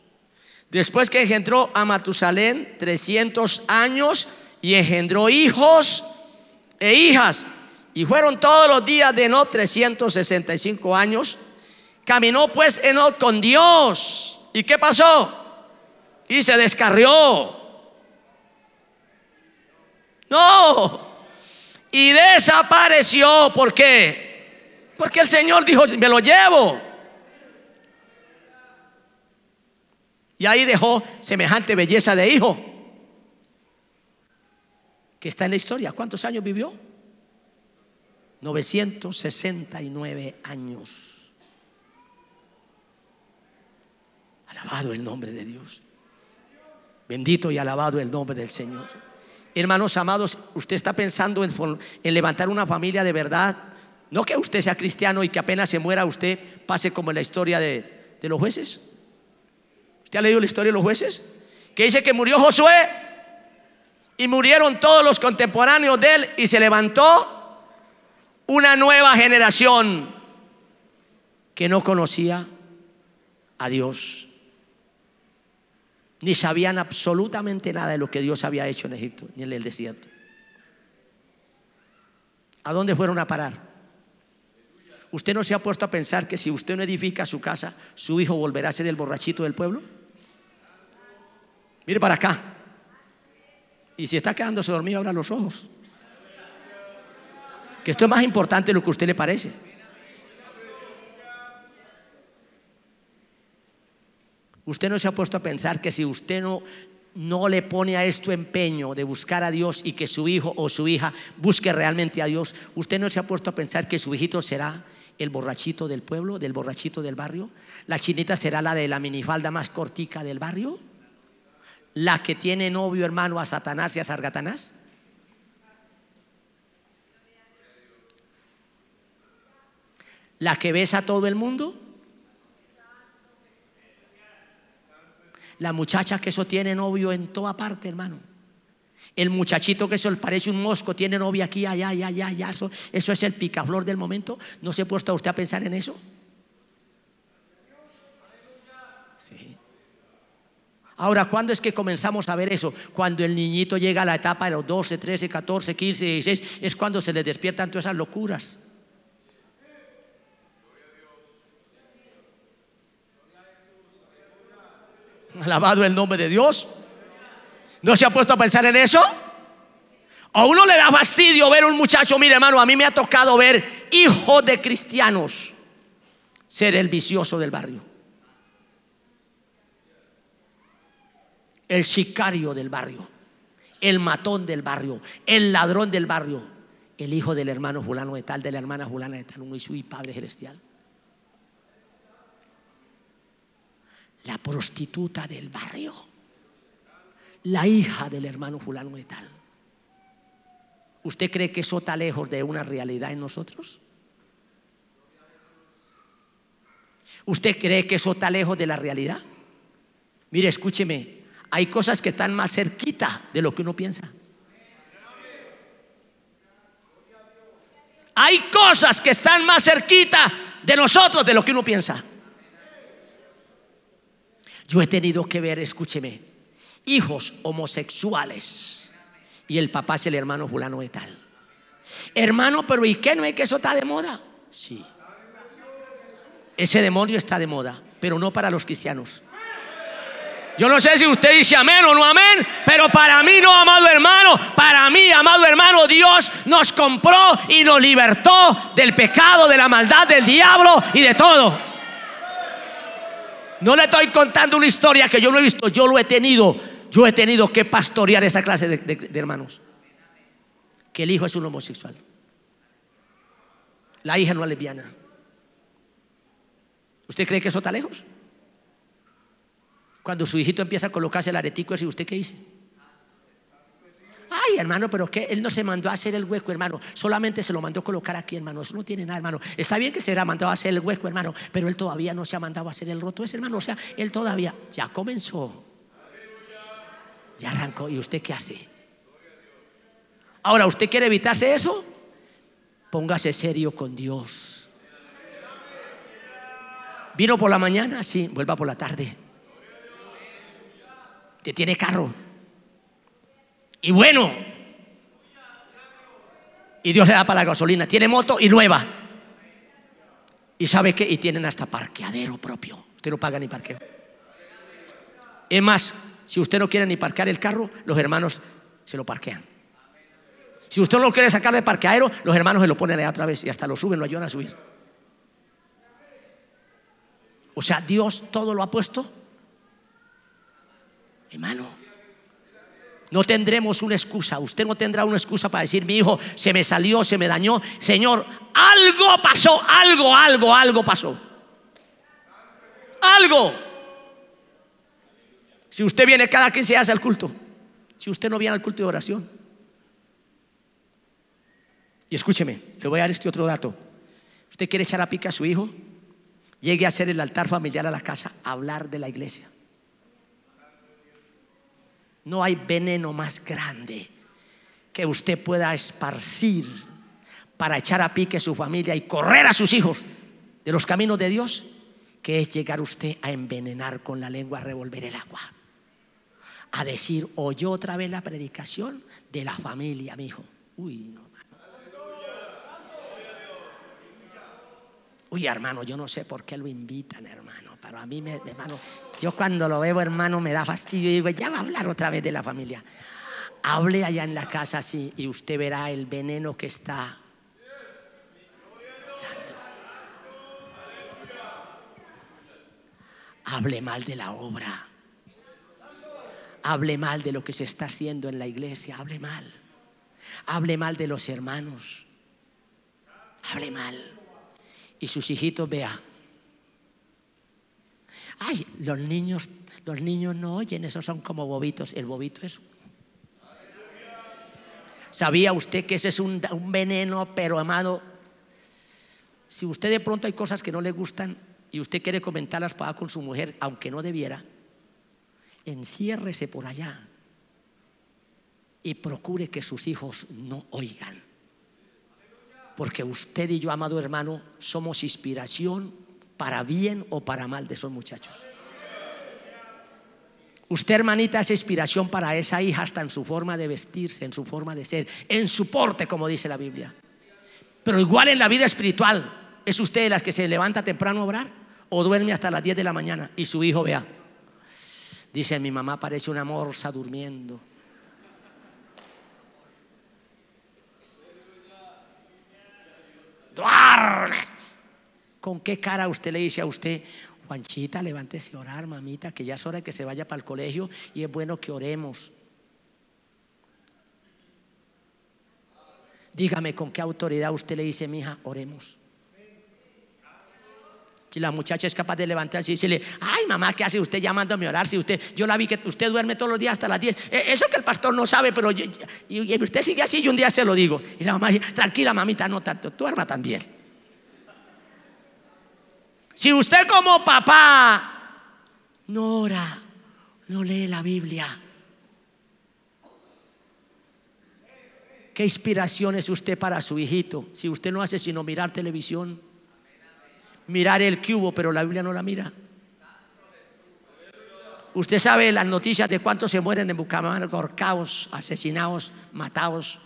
Después que engendró a Matusalén 300 años y engendró hijos e hijas. Y fueron todos los días de Enoch 365 años. Caminó pues Enoc con Dios. ¿Y qué pasó? Y se descarrió. No, y desapareció. ¿Por qué? Porque el Señor dijo, me lo llevo. Y ahí dejó semejante belleza de hijo que está en la historia. ¿Cuántos años vivió? 969 años. Alabado el nombre de Dios. Bendito y alabado el nombre del Señor. Hermanos amados, usted está pensando en, levantar una familia de verdad. No que usted sea cristiano y que apenas se muera usted pase como en la historia de, de los jueces. ¿Usted ha leído la historia de los jueces? Que dice que murió Josué y murieron todos los contemporáneos de él y se levantó una nueva generación que no conocía a Dios ni sabían absolutamente nada de lo que Dios había hecho en Egipto, ni en el desierto. ¿A dónde fueron a parar? ¿Usted no se ha puesto a pensar que si usted no edifica su casa, su hijo volverá a ser el borrachito del pueblo? Mire para acá. Y si está quedándose dormido, abra los ojos. Que esto es más importante de lo que usted le parece. Usted no se ha puesto a pensar que si usted no, no le pone a esto empeño de buscar a Dios y que su hijo o su hija busque realmente a Dios, usted no se ha puesto a pensar que su hijito será el borrachito del pueblo, del borrachito del barrio, la chinita será la de la minifalda más cortica del barrio, la que tiene novio hermano a Satanás y a Sargatanás. La que besa a todo el mundo, la muchacha que eso tiene novio en toda parte, hermano. El muchachito que eso parece un mosco, tiene novia aquí, allá, allá, allá, allá. Eso, eso es el picaflor del momento. ¿No se ha puesto a usted a pensar en eso? Sí. Ahora, ¿cuándo es que comenzamos a ver eso? Cuando el niñito llega a la etapa de los 12, 13, 14, 15, 16, es cuando se le despiertan todas esas locuras. Alabado el nombre de Dios. ¿No se ha puesto a pensar en eso? A uno le da fastidio ver un muchacho, mire hermano, a mí me ha tocado ver hijos de cristianos ser el vicioso del barrio. El sicario del barrio, el matón del barrio, el ladrón del barrio, el hijo del hermano fulano de tal, de la hermana fulana de tal, uno y su padre celestial. la prostituta del barrio, la hija del hermano fulano y tal. ¿Usted cree que eso está lejos de una realidad en nosotros? ¿Usted cree que eso está lejos de la realidad? Mire, escúcheme, hay cosas que están más cerquita de lo que uno piensa. Hay cosas que están más cerquita de nosotros de lo que uno piensa. Yo he tenido que ver, escúcheme, hijos homosexuales. Y el papá es el hermano fulano de tal. Hermano, pero ¿y qué? ¿No es que eso está de moda? Sí. Ese demonio está de moda, pero no para los cristianos. Yo no sé si usted dice amén o no amén, pero para mí no, amado hermano, para mí, amado hermano, Dios nos compró y nos libertó del pecado, de la maldad, del diablo y de todo. No le estoy contando una historia que yo no he visto, yo lo he tenido. Yo he tenido que pastorear esa clase de, hermanos. Que el hijo es un homosexual. La hija no es lesbiana. ¿Usted cree que eso está lejos? Cuando su hijito empieza a colocarse el aretico, ¿y usted qué dice? Ay, hermano, pero que él no se mandó a hacer el hueco, hermano. Solamente se lo mandó a colocar aquí, hermano. Eso no tiene nada, hermano. Está bien que se le ha mandado a hacer el hueco, hermano, pero él todavía no se ha mandado a hacer el roto ese, hermano. O sea, él todavía ya comenzó. Ya arrancó. ¿Y usted qué hace? Ahora, ¿usted quiere evitarse eso? Póngase serio con Dios. ¿Vino por la mañana? Sí, vuelva por la tarde. ¿Te tiene carro? y bueno. Y Dios le da para la gasolina. Tiene moto y nueva. Y sabe qué? Y tienen hasta parqueadero propio. Usted no paga ni parqueo. Es más, si usted no quiere ni parquear el carro, los hermanos se lo parquean. Si usted no quiere sacar de parqueadero, los hermanos se lo ponen allá otra vez y hasta lo suben, lo ayudan a subir. O sea, Dios todo lo ha puesto. Hermano, no tendremos una excusa. Usted no tendrá una excusa para decir, mi hijo se me salió, se me dañó. Señor, algo pasó, algo, algo, algo pasó. Algo. Si usted viene cada 15 días al culto, si usted no viene al culto de oración. Y escúcheme, le voy a dar este otro dato. ¿Usted quiere echar la pica a su hijo? Llegue a hacer el altar familiar a la casa, hablar de la iglesia. No hay veneno más grande que usted pueda esparcir para echar a pique su familia y correr a sus hijos de los caminos de Dios, que es llegar usted a envenenar con la lengua, a revolver el agua. A decir, oyó otra vez la predicación de la familia, mi hijo. Uy, no. hermano, yo no sé por qué lo invitan, hermano, pero a mí, me, hermano, yo cuando lo veo, hermano, me da fastidio y digo, ya va a hablar otra vez de la familia. Hable allá en la casa así y usted verá el veneno que está. Hable mal de la obra. Hable mal de lo que se está haciendo en la iglesia. Hable mal. Hable mal de los hermanos. Hable mal y sus hijitos vea. Ay, los niños, los niños no oyen, esos son como bobitos. El bobito es. ¿Sabía usted que ese es un, un veneno, pero amado? Si usted de pronto hay cosas que no le gustan y usted quiere comentarlas para con su mujer, aunque no debiera, enciérrese por allá y procure que sus hijos no oigan porque usted y yo, amado hermano, somos inspiración para bien o para mal de esos muchachos. Usted, hermanita, es inspiración para esa hija hasta en su forma de vestirse, en su forma de ser, en su porte, como dice la Biblia. Pero igual en la vida espiritual, es usted las que se levanta temprano a orar o duerme hasta las 10 de la mañana y su hijo vea. Dice, mi mamá parece una morsa durmiendo. ¿Con qué cara usted le dice a usted, Juanchita, levántese a orar, mamita, que ya es hora de que se vaya para el colegio y es bueno que oremos? Dígame con qué autoridad usted le dice, mija, oremos. Si la muchacha es capaz de levantarse y decirle, ay mamá, ¿qué hace usted llamándome a orar? Si usted, yo la vi que usted duerme todos los días hasta las 10. E-, eso que el pastor no sabe, pero y, usted sigue así y un día se lo digo. Y la mamá dice, tranquila mamita, no tanto, Duerma también. Si usted como papá no ora, no lee la Biblia, ¿qué inspiración es usted para su hijito? Si usted no hace sino mirar televisión mirar el cubo, pero la Biblia no la mira. Usted sabe las noticias de cuántos se mueren en Bucaramanga, ahorcados, asesinados, matados,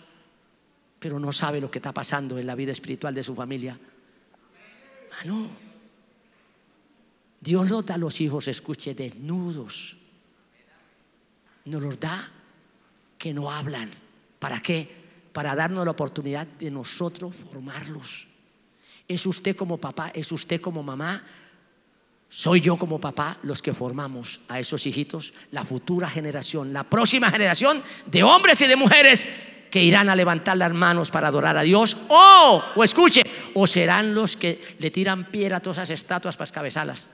pero no sabe lo que está pasando en la vida espiritual de su familia. no Dios no da a los hijos, escuche, desnudos. No los da que no hablan. ¿Para qué? Para darnos la oportunidad de nosotros formarlos. Es usted como papá, es usted como mamá, soy yo como papá los que formamos a esos hijitos, la futura generación, la próxima generación de hombres y de mujeres que irán a levantar las manos para adorar a Dios, o, o escuche, o serán los que le tiran piedra a todas esas estatuas para escabezarlas.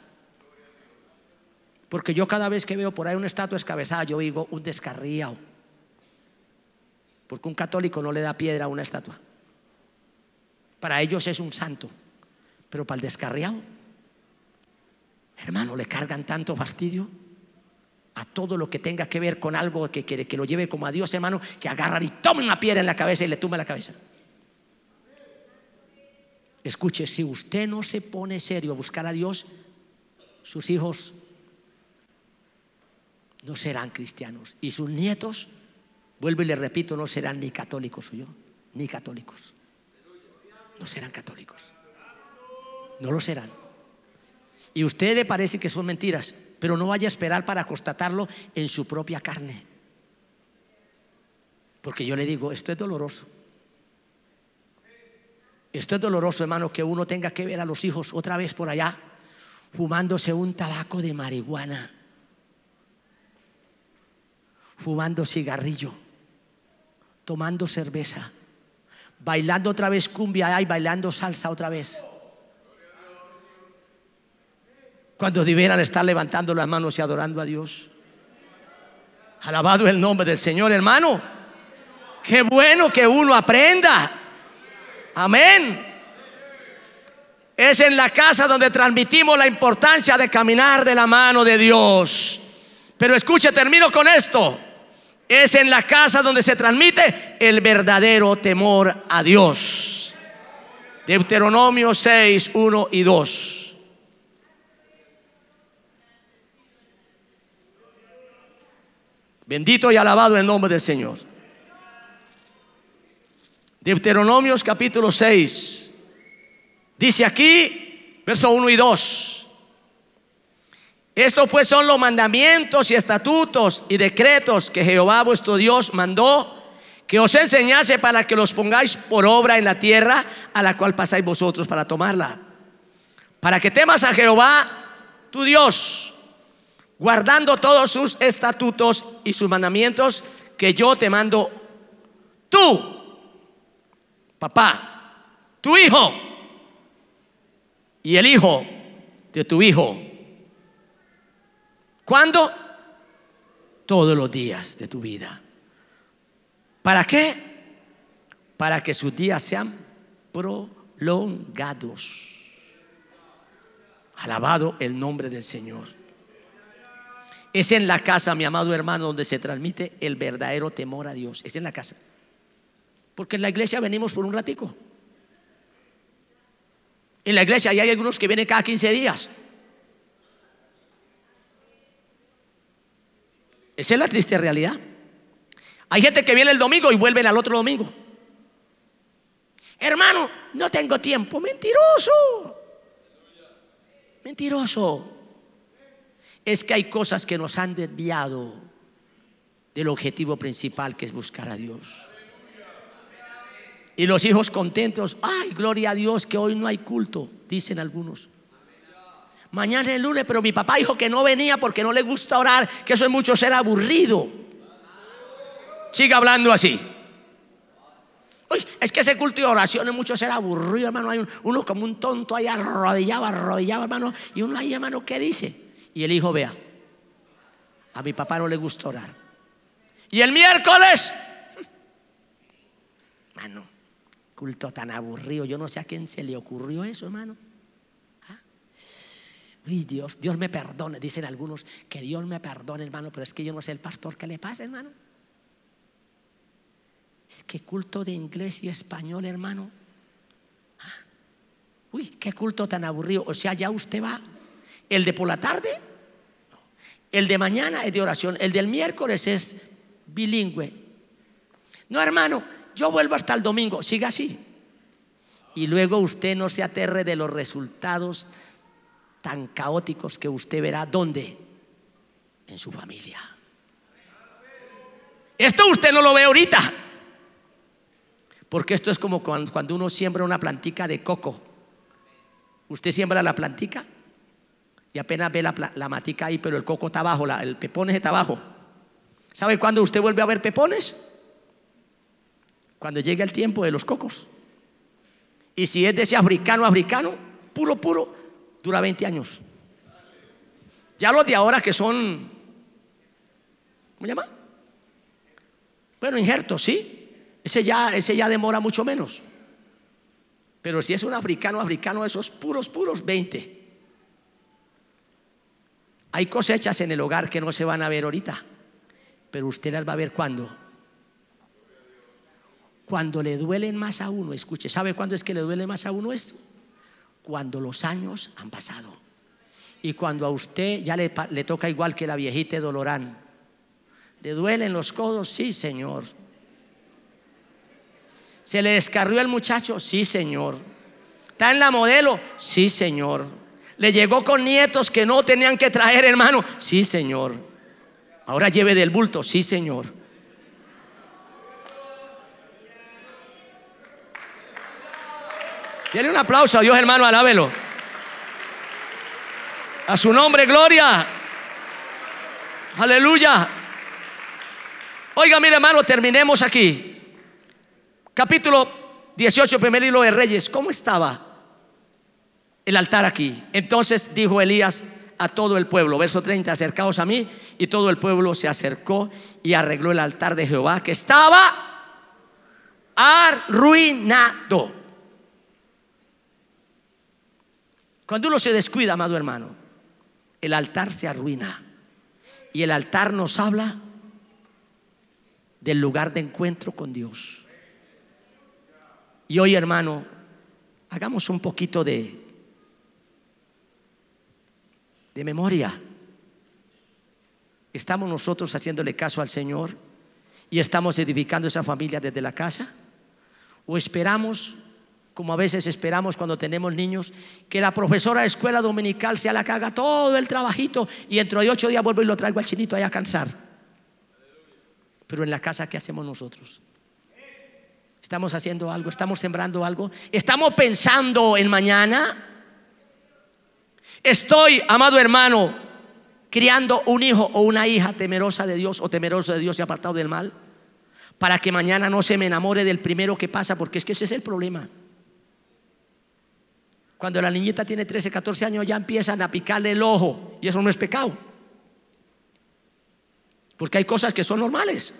Porque yo cada vez que veo por ahí una estatua escabezada, yo digo un descarriado. Porque un católico no le da piedra a una estatua. Para ellos es un santo, pero para el descarriado, hermano, le cargan tanto fastidio a todo lo que tenga que ver con algo que, quiere que lo lleve como a Dios, hermano, que agarran y tomen una piedra en la cabeza y le tumba la cabeza. Escuche, si usted no se pone serio a buscar a Dios, sus hijos no serán cristianos y sus nietos, vuelvo y le repito, no serán ni católicos suyo, ni católicos no serán católicos. No lo serán. Y a usted le parece que son mentiras, pero no vaya a esperar para constatarlo en su propia carne. Porque yo le digo, esto es doloroso. Esto es doloroso, hermano, que uno tenga que ver a los hijos otra vez por allá fumándose un tabaco de marihuana, fumando cigarrillo, tomando cerveza bailando otra vez cumbia y bailando salsa otra vez. Cuando debieran estar levantando las manos y adorando a Dios. Alabado el nombre del Señor, hermano. Qué bueno que uno aprenda. Amén. Es en la casa donde transmitimos la importancia de caminar de la mano de Dios. Pero escuche, termino con esto. Es en la casa donde se transmite el verdadero temor a Dios. Deuteronomio 6, 1 y 2. Bendito y alabado el nombre del Señor. Deuteronomios capítulo 6. Dice aquí, verso 1 y 2. Estos pues son los mandamientos y estatutos y decretos que Jehová vuestro Dios mandó que os enseñase para que los pongáis por obra en la tierra a la cual pasáis vosotros para tomarla. Para que temas a Jehová tu Dios, guardando todos sus estatutos y sus mandamientos que yo te mando tú, papá, tu hijo y el hijo de tu hijo ¿Cuándo? Todos los días de tu vida. ¿Para qué? Para que sus días sean prolongados. Alabado el nombre del Señor. Es en la casa, mi amado hermano, donde se transmite el verdadero temor a Dios. Es en la casa. Porque en la iglesia venimos por un ratico. En la iglesia ya hay algunos que vienen cada 15 días. Esa es la triste realidad. Hay gente que viene el domingo y vuelven al otro domingo. Hermano, no tengo tiempo. Mentiroso. Mentiroso. Es que hay cosas que nos han desviado del objetivo principal que es buscar a Dios. Y los hijos contentos, ay, gloria a Dios que hoy no hay culto, dicen algunos. Mañana es lunes, pero mi papá dijo que no venía porque no le gusta orar, que eso es mucho ser aburrido. Siga hablando así. Uy, es que ese culto de oración es mucho ser aburrido, hermano. Hay uno como un tonto ahí arrodillado, arrodillado, hermano. Y uno ahí, hermano, ¿qué dice? Y el hijo vea. A mi papá no le gusta orar. Y el miércoles, <laughs> hermano, culto tan aburrido. Yo no sé a quién se le ocurrió eso, hermano. Dios, Dios me perdone, dicen algunos, que Dios me perdone, hermano, pero es que yo no sé el pastor que le pasa, hermano. Es que culto de inglés y español, hermano. Ah, uy, qué culto tan aburrido. O sea, ya usted va. El de por la tarde, el de mañana es de oración, el del miércoles es bilingüe. No, hermano, yo vuelvo hasta el domingo, siga así. Y luego usted no se aterre de los resultados tan caóticos que usted verá dónde? En su familia. Esto usted no lo ve ahorita. Porque esto es como cuando uno siembra una plantica de coco. Usted siembra la plantica y apenas ve la, matica ahí, pero el coco está abajo, el pepones está abajo. ¿Sabe cuándo usted vuelve a ver pepones? Cuando llega el tiempo de los cocos. Y si es de ese africano, africano, puro, puro, dura 20 años. Ya los de ahora que son, ¿cómo se llama? Bueno, injertos, ¿sí? Ese ya, demora mucho menos. Pero si es un africano, africano, esos puros, puros 20. Hay cosechas en el hogar que no se van a ver ahorita, pero usted las va a ver cuando. Cuando le duelen más a uno, escuche, ¿sabe cuándo es que le duele más a uno esto? cuando los años han pasado. Y cuando a usted ya le, toca igual que la viejita Dolorán. ¿Le duelen los codos? Sí, Señor. ¿Se le descarrió el muchacho? Sí, Señor. ¿Está en la modelo? Sí, Señor. ¿Le llegó con nietos que no tenían que traer, hermano? Sí, Señor. Ahora lleve del bulto, sí, Señor. Dale un aplauso a Dios, hermano, alábelo. A su nombre, gloria. Aleluya. Oiga, mire, hermano, terminemos aquí. Capítulo 18, primer libro de Reyes. ¿Cómo estaba el altar aquí? Entonces dijo Elías a todo el pueblo, verso 30, acercaos a mí. Y todo el pueblo se acercó y arregló el altar de Jehová que estaba arruinado. Cuando uno se descuida, amado hermano, el altar se arruina. Y el altar nos habla del lugar de encuentro con Dios. Y hoy, hermano, hagamos un poquito de, de memoria. ¿Estamos nosotros haciéndole caso al Señor y estamos edificando esa familia desde la casa? ¿O esperamos como a veces esperamos cuando tenemos niños, que la profesora de escuela dominical sea la que haga todo el trabajito y dentro de ocho días vuelvo y lo traigo al chinito allá a cansar. Pero en la casa, ¿qué hacemos nosotros? Estamos haciendo algo, estamos sembrando algo, estamos pensando en mañana. Estoy, amado hermano, criando un hijo o una hija temerosa de Dios o temeroso de Dios y apartado del mal, para que mañana no se me enamore del primero que pasa, porque es que ese es el problema. Cuando la niñita tiene 13, 14 años ya empiezan a picarle el ojo y eso no es pecado. Porque hay cosas que son normales.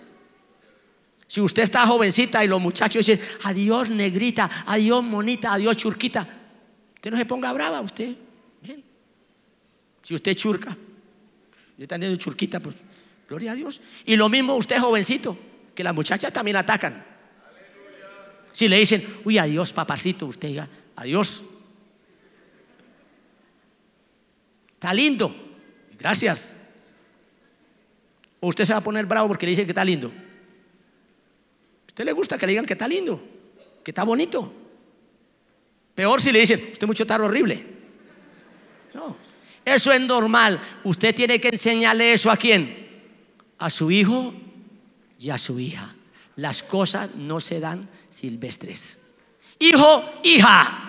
Si usted está jovencita y los muchachos dicen, adiós negrita, adiós monita, adiós churquita, usted no se ponga brava, usted. Si usted churca, yo también soy churquita, pues, gloria a Dios. Y lo mismo usted jovencito, que las muchachas también atacan. Si le dicen, uy, adiós papacito, usted diga, adiós, Está lindo. Gracias. O usted se va a poner bravo porque le dicen que está lindo. usted le gusta que le digan que está lindo, que está bonito. Peor si le dicen, usted mucho está horrible. No, eso es normal. Usted tiene que enseñarle eso a quién? A su hijo y a su hija. Las cosas no se dan silvestres. Hijo, hija.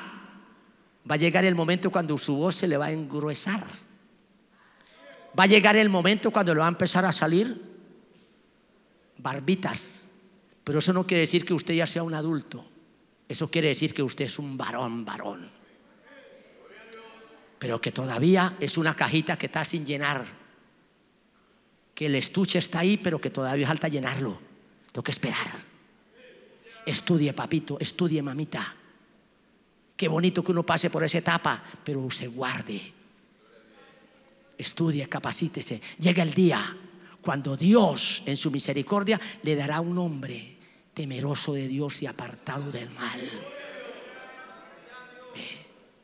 Va a llegar el momento cuando su voz se le va a engruesar. Va a llegar el momento cuando le va a empezar a salir barbitas. Pero eso no quiere decir que usted ya sea un adulto. Eso quiere decir que usted es un varón, varón. Pero que todavía es una cajita que está sin llenar. Que el estuche está ahí, pero que todavía falta llenarlo. Tengo que esperar. Estudie, papito, estudie, mamita. Qué bonito que uno pase por esa etapa, pero se guarde. Estudie, capacítese. Llega el día cuando Dios, en su misericordia, le dará un hombre temeroso de Dios y apartado del mal.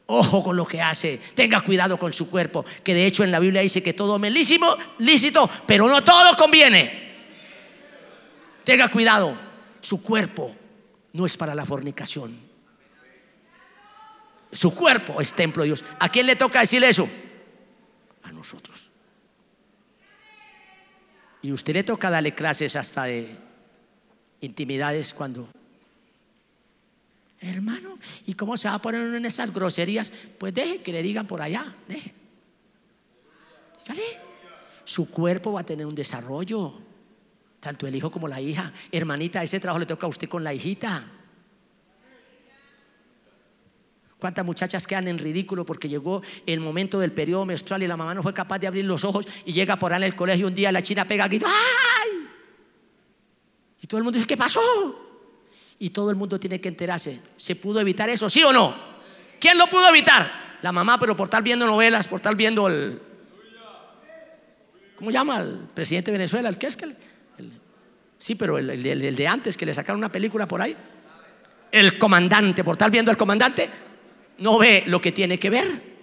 Ojo con lo que hace, tenga cuidado con su cuerpo, que de hecho en la Biblia dice que todo melísimo, lícito, pero no todo conviene. Tenga cuidado, su cuerpo no es para la fornicación, su cuerpo es templo de Dios. ¿A quién le toca decir eso? A nosotros. Y usted le toca darle clases hasta de intimidades cuando... Hermano, ¿y cómo se va a poner en esas groserías? Pues deje que le digan por allá, Su cuerpo va a tener un desarrollo, tanto el hijo como la hija. Hermanita, ese trabajo le toca a usted con la hijita. ¿Cuántas muchachas quedan en ridículo porque llegó el momento del periodo menstrual y la mamá no fue capaz de abrir los ojos y llega por ahí en el colegio un día la china pega grito ¡ay! Y todo el mundo dice ¿qué pasó? Y todo el mundo tiene que enterarse. ¿Se pudo evitar eso? ¿Sí o no? ¿Quién lo pudo evitar? La mamá, pero por estar viendo novelas, por estar viendo el... ¿Cómo llama? El presidente de Venezuela, el que es que... sí, pero el, el de antes, que le sacaron una película por ahí. El comandante, por estar viendo el comandante no ve lo que tiene que ver.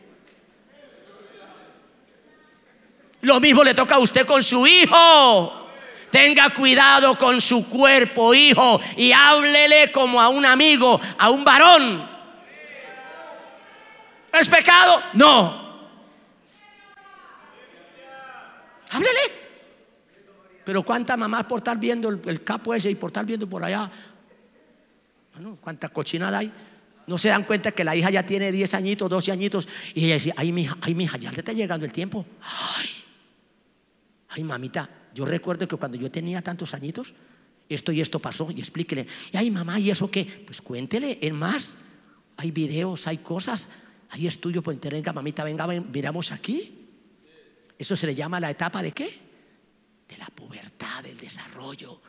Lo mismo le toca a usted con su hijo. Tenga cuidado con su cuerpo, hijo, y háblele como a un amigo, a un varón. ¿Es pecado? No. Háblele. Pero cuánta mamás por estar viendo el, capo ese y por estar viendo por allá. Bueno, cuánta cochinada hay. No se dan cuenta que la hija ya tiene 10 añitos, 12 añitos. Y ella dice, ay, mi ay, mi ya le está llegando el tiempo. Ay, mamita, yo recuerdo que cuando yo tenía tantos añitos, esto y esto pasó, y explíquele. Y ay, mamá, ¿y eso qué? Pues cuéntele, es más, hay videos, hay cosas, hay estudios pues, por internet, mamita, venga, miramos aquí. Eso se le llama la etapa de qué? De la pubertad, del desarrollo.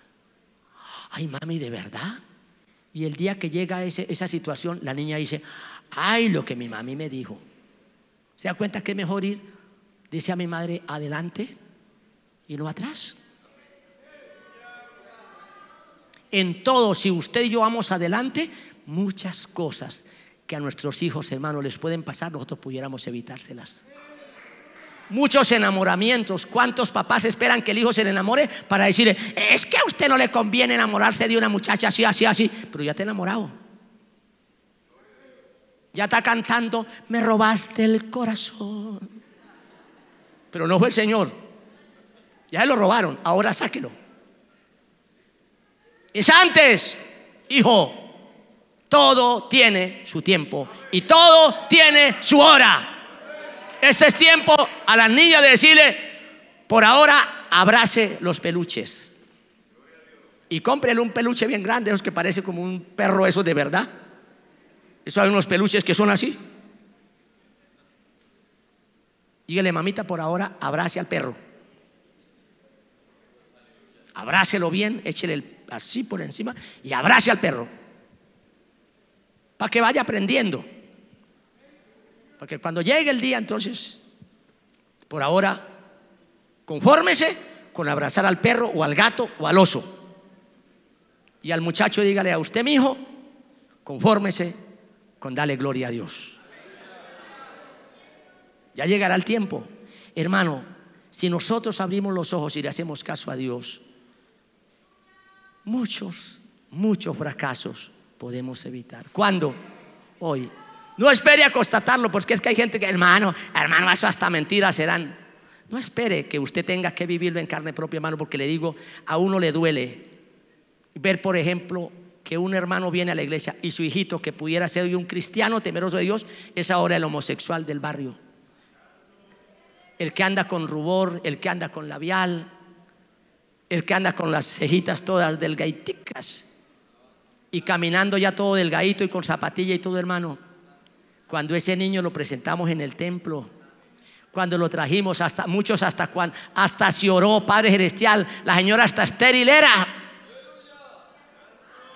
Ay, mami, ¿de verdad? Y el día que llega ese, esa situación, la niña dice, ay, lo que mi mami me dijo. ¿Se da cuenta que es mejor ir? Dice a mi madre, adelante y no atrás. En todo, si usted y yo vamos adelante, muchas cosas que a nuestros hijos, hermanos, les pueden pasar, nosotros pudiéramos evitárselas. Muchos enamoramientos. ¿Cuántos papás esperan que el hijo se enamore para decirle, es que a usted no le conviene enamorarse de una muchacha así, así, así? Pero ya te enamorado. Ya está cantando, me robaste el corazón. Pero no fue el Señor. Ya lo robaron, ahora sáquelo. Es antes, hijo, todo tiene su tiempo y todo tiene su hora este es tiempo a la niña de decirle, por ahora abrace los peluches. Y cómprele un peluche bien grande, es que parece como un perro, eso de verdad. Eso hay unos peluches que son así. Dígale, mamita, por ahora abrace al perro. Abrácelo bien, échele así por encima y abrace al perro. Para que vaya aprendiendo. Porque cuando llegue el día, entonces, por ahora, confórmese con abrazar al perro o al gato o al oso. Y al muchacho dígale a usted, mi hijo, confórmese con darle gloria a Dios. Ya llegará el tiempo. Hermano, si nosotros abrimos los ojos y le hacemos caso a Dios, muchos, muchos fracasos podemos evitar. ¿Cuándo? Hoy. No espere a constatarlo, porque es que hay gente que, hermano, hermano, eso hasta mentiras serán. No espere que usted tenga que vivirlo en carne propia, hermano, porque le digo, a uno le duele ver, por ejemplo, que un hermano viene a la iglesia y su hijito, que pudiera ser hoy un cristiano temeroso de Dios, es ahora el homosexual del barrio. El que anda con rubor, el que anda con labial, el que anda con las cejitas todas delgaiticas y caminando ya todo delgadito y con zapatilla y todo, hermano. Cuando ese niño lo presentamos en el templo, cuando lo trajimos, hasta muchos hasta cuando, hasta se oró, Padre Celestial, la señora hasta estéril era.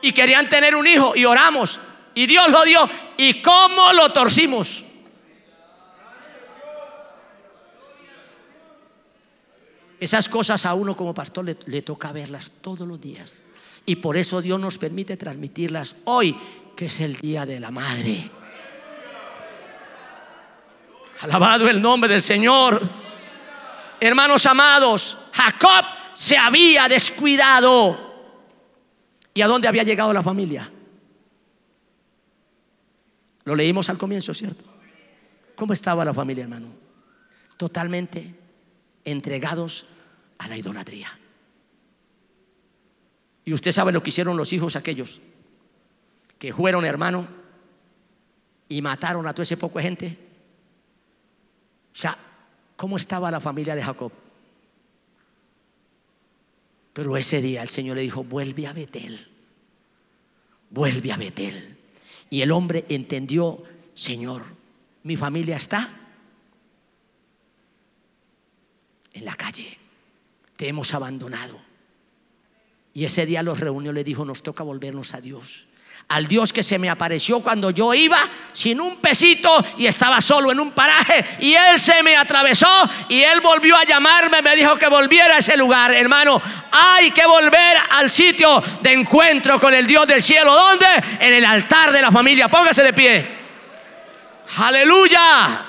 Y querían tener un hijo y oramos. Y Dios lo dio. ¿Y cómo lo torcimos? Esas cosas a uno como pastor le, toca verlas todos los días. Y por eso Dios nos permite transmitirlas hoy, que es el Día de la Madre. Alabado el nombre del Señor. Hermanos amados, Jacob se había descuidado. ¿Y a dónde había llegado la familia? Lo leímos al comienzo, ¿cierto? ¿Cómo estaba la familia, hermano? Totalmente entregados a la idolatría. Y usted sabe lo que hicieron los hijos aquellos, que fueron hermano y mataron a todo ese poco gente o sea, ¿cómo estaba la familia de Jacob? Pero ese día el Señor le dijo, vuelve a Betel, vuelve a Betel. Y el hombre entendió, Señor, mi familia está en la calle, te hemos abandonado. Y ese día los reunió, le dijo, nos toca volvernos a Dios al Dios que se me apareció cuando yo iba sin un pesito y estaba solo en un paraje y Él se me atravesó y Él volvió a llamarme, me dijo que volviera a ese lugar, hermano. Hay que volver al sitio de encuentro con el Dios del cielo. ¿Dónde? En el altar de la familia. Póngase de pie. Aleluya.